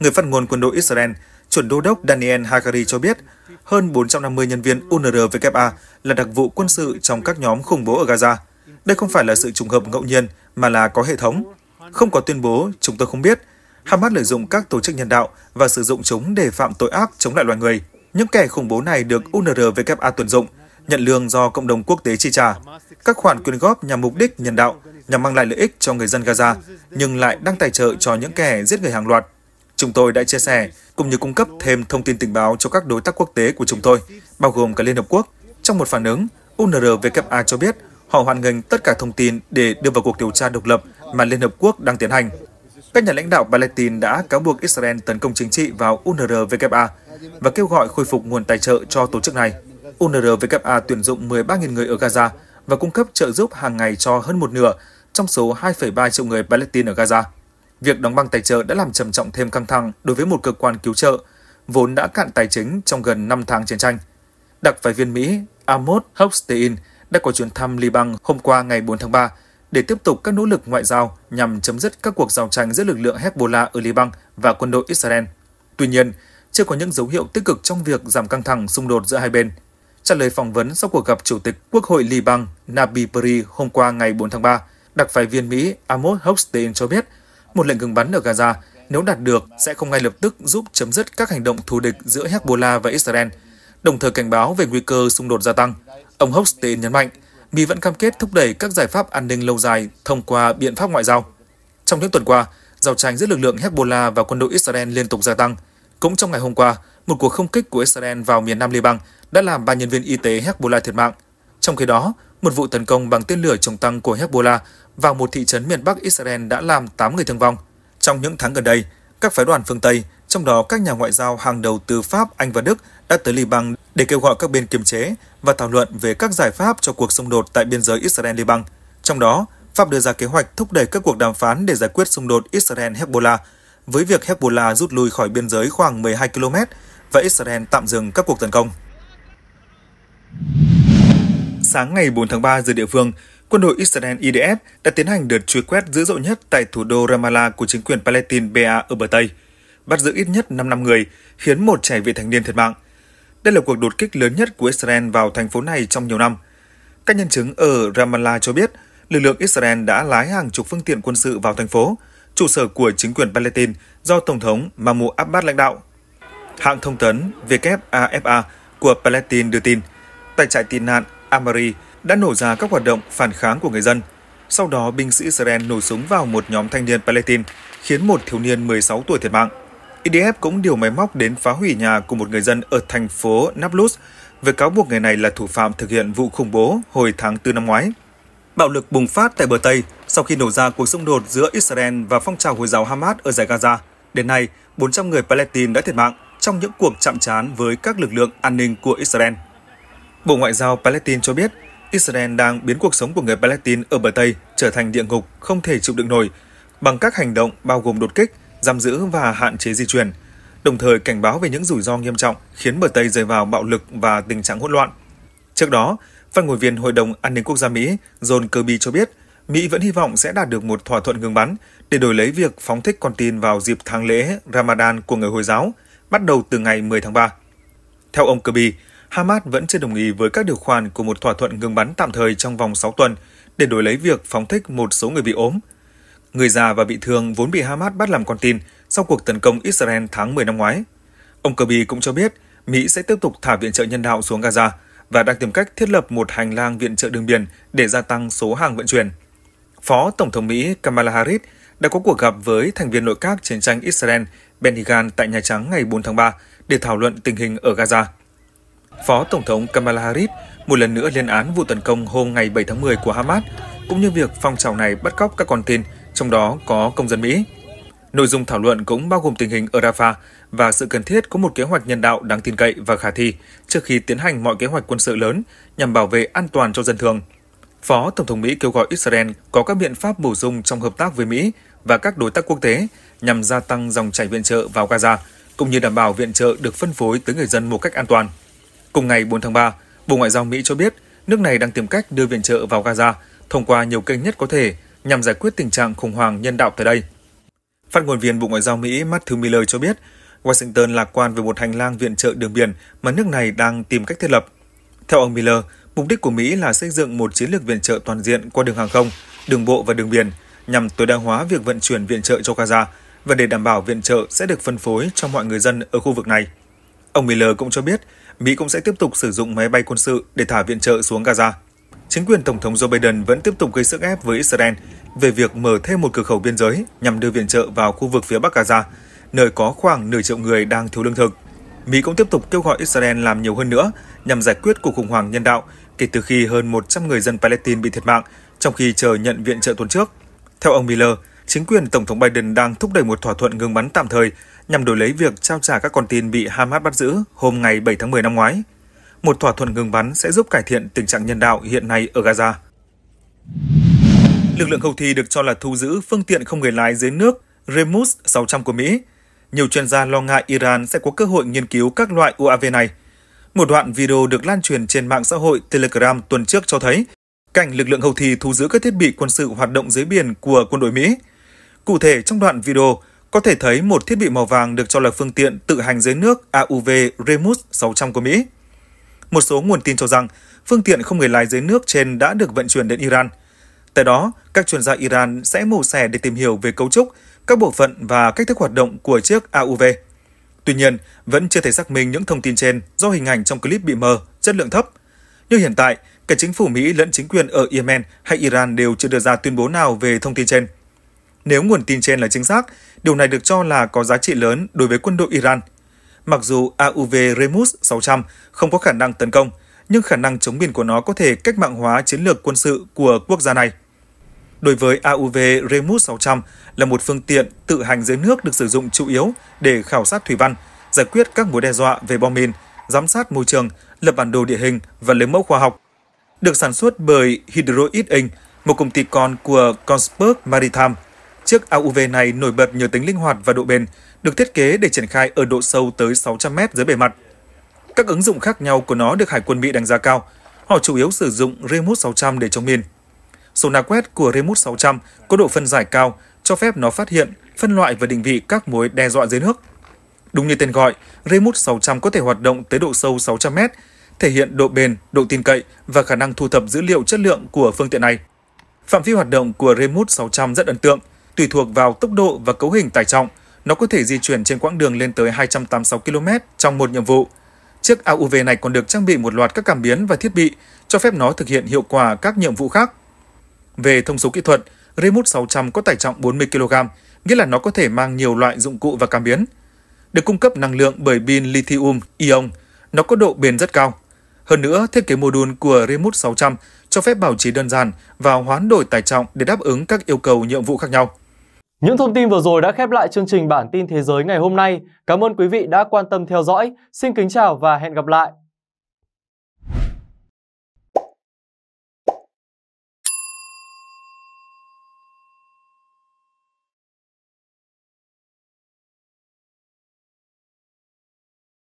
Người phát ngôn quân đội Israel, chuẩn đô đốc Daniel Hagari cho biết, hơn 450 nhân viên UNRWA là đặc vụ quân sự trong các nhóm khủng bố ở Gaza. Đây không phải là sự trùng hợp ngẫu nhiên, mà là có hệ thống. Không có tuyên bố, chúng tôi không biết, Hamas lợi dụng các tổ chức nhân đạo và sử dụng chúng để phạm tội ác chống lại loài người. Những kẻ khủng bố này được UNRWA tuyển dụng, nhận lương do cộng đồng quốc tế chi trả. Các khoản quyên góp nhằm mục đích nhân đạo, nhằm mang lại lợi ích cho người dân Gaza, nhưng lại đang tài trợ cho những kẻ giết người hàng loạt. Chúng tôi đã chia sẻ, cũng như cung cấp thêm thông tin tình báo cho các đối tác quốc tế của chúng tôi, bao gồm cả Liên Hợp Quốc. Trong một phản ứng, UNRWA cho biết họ hoàn ngành tất cả thông tin để đưa vào cuộc điều tra độc lập mà Liên Hợp Quốc đang tiến hành. Các nhà lãnh đạo Palestine đã cáo buộc Israel tấn công chính trị vào UNRWA và kêu gọi khôi phục nguồn tài trợ cho tổ chức này. UNRWA tuyển dụng 13.000 người ở Gaza và cung cấp trợ giúp hàng ngày cho hơn một nửa trong số 2,3 triệu người Palestine ở Gaza. Việc đóng băng tài trợ đã làm trầm trọng thêm căng thẳng đối với một cơ quan cứu trợ, vốn đã cạn tài chính trong gần 5 tháng chiến tranh. Đặc phái viên Mỹ Amos Hochstein đã có chuyến thăm Liban hôm qua ngày 4 tháng 3 để tiếp tục các nỗ lực ngoại giao nhằm chấm dứt các cuộc giao tranh giữa lực lượng Hezbollah ở Liban và quân đội Israel. Tuy nhiên, chưa có những dấu hiệu tích cực trong việc giảm căng thẳng xung đột giữa hai bên. Trả lời phỏng vấn sau cuộc gặp Chủ tịch Quốc hội Liban Nabi Peri hôm qua ngày 4 tháng 3, đặc phái viên Mỹ Amos Hochstein cho biết một lệnh ngừng bắn ở Gaza nếu đạt được sẽ không ngay lập tức giúp chấm dứt các hành động thù địch giữa Hezbollah và Israel, đồng thời cảnh báo về nguy cơ xung đột gia tăng. Ông Hochstein nhấn mạnh, Mỹ vẫn cam kết thúc đẩy các giải pháp an ninh lâu dài thông qua biện pháp ngoại giao. Trong những tuần qua, giao tranh giữa lực lượng Hezbollah và quân đội Israel liên tục gia tăng. Cũng trong ngày hôm qua, một cuộc không kích của Israel vào miền Nam Liban đã làm ba nhân viên y tế Hezbollah thiệt mạng. Trong khi đó, một vụ tấn công bằng tên lửa chống tăng của Hezbollah vào một thị trấn miền Bắc Israel đã làm 8 người thương vong. Trong những tháng gần đây, các phái đoàn phương Tây, trong đó các nhà ngoại giao hàng đầu từ Pháp, Anh và Đức đã tới Liban để kêu gọi các bên kiềm chế và thảo luận về các giải pháp cho cuộc xung đột tại biên giới Israel-Liban. Trong đó, Pháp đưa ra kế hoạch thúc đẩy các cuộc đàm phán để giải quyết xung đột Israel-Hezbollah, với việc Hezbollah rút lui khỏi biên giới khoảng 12 km và Israel tạm dừng các cuộc tấn công. Sáng ngày 4 tháng 3 giờ địa phương, quân đội Israel IDF đã tiến hành đợt truy quét dữ dội nhất tại thủ đô Ramallah của chính quyền Palestine BA ở bờ Tây, bắt giữ ít nhất 5 năm người, khiến một trẻ vị thành niên thiệt mạng – đây là cuộc đột kích lớn nhất của Israel vào thành phố này trong nhiều năm. Các nhân chứng ở Ramallah cho biết, lực lượng Israel đã lái hàng chục phương tiện quân sự vào thành phố, trụ sở của chính quyền Palestine do Tổng thống Mahmoud Abbas lãnh đạo. Hãng thông tấn WAFA của Palestine đưa tin, tại trại tị nạn Amari đã nổ ra các hoạt động phản kháng của người dân. Sau đó, binh sĩ Israel nổ súng vào một nhóm thanh niên Palestine, khiến một thiếu niên 16 tuổi thiệt mạng. IDF cũng điều máy móc đến phá hủy nhà của một người dân ở thành phố Nablus với cáo buộc người này là thủ phạm thực hiện vụ khủng bố hồi tháng 4 năm ngoái. Bạo lực bùng phát tại bờ Tây sau khi nổ ra cuộc xung đột giữa Israel và phong trào Hồi giáo Hamas ở giải Gaza. Đến nay, 400 người Palestine đã thiệt mạng trong những cuộc chạm trán với các lực lượng an ninh của Israel. Bộ Ngoại giao Palestine cho biết, Israel đang biến cuộc sống của người Palestine ở bờ Tây trở thành địa ngục không thể chịu đựng nổi bằng các hành động bao gồm đột kích, giam giữ và hạn chế di chuyển, đồng thời cảnh báo về những rủi ro nghiêm trọng khiến bờ Tây rơi vào bạo lực và tình trạng hỗn loạn. Trước đó, phát ngồi viên Hội đồng An ninh Quốc gia Mỹ John Kirby cho biết, Mỹ vẫn hy vọng sẽ đạt được một thỏa thuận ngừng bắn để đổi lấy việc phóng thích con tin vào dịp tháng lễ Ramadan của người Hồi giáo, bắt đầu từ ngày 10 tháng 3. Theo ông Kirby, Hamas vẫn chưa đồng ý với các điều khoản của một thỏa thuận ngừng bắn tạm thời trong vòng 6 tuần để đổi lấy việc phóng thích một số người bị ốm, người già và bị thương vốn bị Hamas bắt làm con tin sau cuộc tấn công Israel tháng 10 năm ngoái. Ông Kirby cũng cho biết Mỹ sẽ tiếp tục thả viện trợ nhân đạo xuống Gaza và đang tìm cách thiết lập một hành lang viện trợ đường biển để gia tăng số hàng vận chuyển. Phó Tổng thống Mỹ Kamala Harris đã có cuộc gặp với thành viên nội các chiến tranh Israel Benny Gantz tại Nhà Trắng ngày 4 tháng 3 để thảo luận tình hình ở Gaza. Phó Tổng thống Kamala Harris một lần nữa lên án vụ tấn công hôm ngày 7 tháng 10 của Hamas, cũng như việc phong trào này bắt cóc các con tin trong đó có công dân Mỹ. Nội dung thảo luận cũng bao gồm tình hình ở Rafah và sự cần thiết có một kế hoạch nhân đạo đáng tin cậy và khả thi trước khi tiến hành mọi kế hoạch quân sự lớn nhằm bảo vệ an toàn cho dân thường. Phó Tổng thống Mỹ kêu gọi Israel có các biện pháp bổ sung trong hợp tác với Mỹ và các đối tác quốc tế nhằm gia tăng dòng chảy viện trợ vào Gaza, cũng như đảm bảo viện trợ được phân phối tới người dân một cách an toàn. Cùng ngày 4 tháng 3, Bộ Ngoại giao Mỹ cho biết nước này đang tìm cách đưa viện trợ vào Gaza thông qua nhiều kênh nhất có thể nhằm giải quyết tình trạng khủng hoảng nhân đạo tại đây. Phát ngôn viên Bộ Ngoại giao Mỹ Matthew Miller cho biết, Washington lạc quan về một hành lang viện trợ đường biển mà nước này đang tìm cách thiết lập. Theo ông Miller, mục đích của Mỹ là xây dựng một chiến lược viện trợ toàn diện qua đường hàng không, đường bộ và đường biển nhằm tối đa hóa việc vận chuyển viện trợ cho Gaza và để đảm bảo viện trợ sẽ được phân phối cho mọi người dân ở khu vực này. Ông Miller cũng cho biết, Mỹ cũng sẽ tiếp tục sử dụng máy bay quân sự để thả viện trợ xuống Gaza chính quyền Tổng thống Joe Biden vẫn tiếp tục gây sức ép với Israel về việc mở thêm một cửa khẩu biên giới nhằm đưa viện trợ vào khu vực phía Bắc Gaza, nơi có khoảng nửa triệu người đang thiếu lương thực. Mỹ cũng tiếp tục kêu gọi Israel làm nhiều hơn nữa nhằm giải quyết cuộc khủng hoảng nhân đạo kể từ khi hơn 100 người dân Palestine bị thiệt mạng trong khi chờ nhận viện trợ tuần trước. Theo ông Miller, chính quyền Tổng thống Biden đang thúc đẩy một thỏa thuận ngừng bắn tạm thời nhằm đổi lấy việc trao trả các con tin bị Hamas bắt giữ hôm ngày 7 tháng 10 năm ngoái một thỏa thuận ngừng bắn sẽ giúp cải thiện tình trạng nhân đạo hiện nay ở Gaza. Lực lượng Houthi được cho là thu giữ phương tiện không người lái dưới nước Remus 600 của Mỹ. Nhiều chuyên gia lo ngại Iran sẽ có cơ hội nghiên cứu các loại UAV này. Một đoạn video được lan truyền trên mạng xã hội Telegram tuần trước cho thấy cảnh lực lượng Houthi thu giữ các thiết bị quân sự hoạt động dưới biển của quân đội Mỹ. Cụ thể, trong đoạn video, có thể thấy một thiết bị màu vàng được cho là phương tiện tự hành dưới nước AUV Remus 600 của Mỹ một số nguồn tin cho rằng phương tiện không người lái dưới nước trên đã được vận chuyển đến Iran. Tại đó, các chuyên gia Iran sẽ mổ xẻ để tìm hiểu về cấu trúc, các bộ phận và cách thức hoạt động của chiếc AUV. Tuy nhiên, vẫn chưa thể xác minh những thông tin trên do hình ảnh trong clip bị mờ, chất lượng thấp. Như hiện tại, cả chính phủ Mỹ lẫn chính quyền ở Yemen hay Iran đều chưa đưa ra tuyên bố nào về thông tin trên. Nếu nguồn tin trên là chính xác, điều này được cho là có giá trị lớn đối với quân đội Iran – Mặc dù AUV Remus 600 không có khả năng tấn công, nhưng khả năng chống biển của nó có thể cách mạng hóa chiến lược quân sự của quốc gia này. Đối với AUV Remus 600 là một phương tiện tự hành dưới nước được sử dụng chủ yếu để khảo sát thủy văn, giải quyết các mối đe dọa về bom mìn, giám sát môi trường, lập bản đồ địa hình và lấy mẫu khoa học. Được sản xuất bởi Hydroid Inc., một công ty con của Kongsberg Maritime. Chiếc AUV này nổi bật nhờ tính linh hoạt và độ bền, được thiết kế để triển khai ở độ sâu tới 600 mét dưới bề mặt. Các ứng dụng khác nhau của nó được Hải quân Mỹ đánh giá cao. Họ chủ yếu sử dụng Remote 600 để chống mìn. Sonar quét của Remote 600 có độ phân giải cao, cho phép nó phát hiện, phân loại và định vị các mối đe dọa dưới nước. Đúng như tên gọi, Remote 600 có thể hoạt động tới độ sâu 600 mét, thể hiện độ bền, độ tin cậy và khả năng thu thập dữ liệu chất lượng của phương tiện này. Phạm vi hoạt động của Remote 600 rất ấn tượng, tùy thuộc vào tốc độ và cấu hình tải trọng – nó có thể di chuyển trên quãng đường lên tới 286 km trong một nhiệm vụ. Chiếc AUV này còn được trang bị một loạt các cảm biến và thiết bị cho phép nó thực hiện hiệu quả các nhiệm vụ khác. Về thông số kỹ thuật, Remote 600 có tải trọng 40 kg, nghĩa là nó có thể mang nhiều loại dụng cụ và cảm biến. Được cung cấp năng lượng bởi pin lithium ion, nó có độ bền rất cao. Hơn nữa, thiết kế mô đun của Remote 600 cho phép bảo trì đơn giản và hoán đổi tải trọng để đáp ứng các yêu cầu nhiệm vụ khác nhau. Những thông tin vừa rồi đã khép lại chương trình bản tin thế giới ngày hôm nay. Cảm ơn quý vị đã quan tâm theo dõi. Xin kính chào và hẹn gặp lại.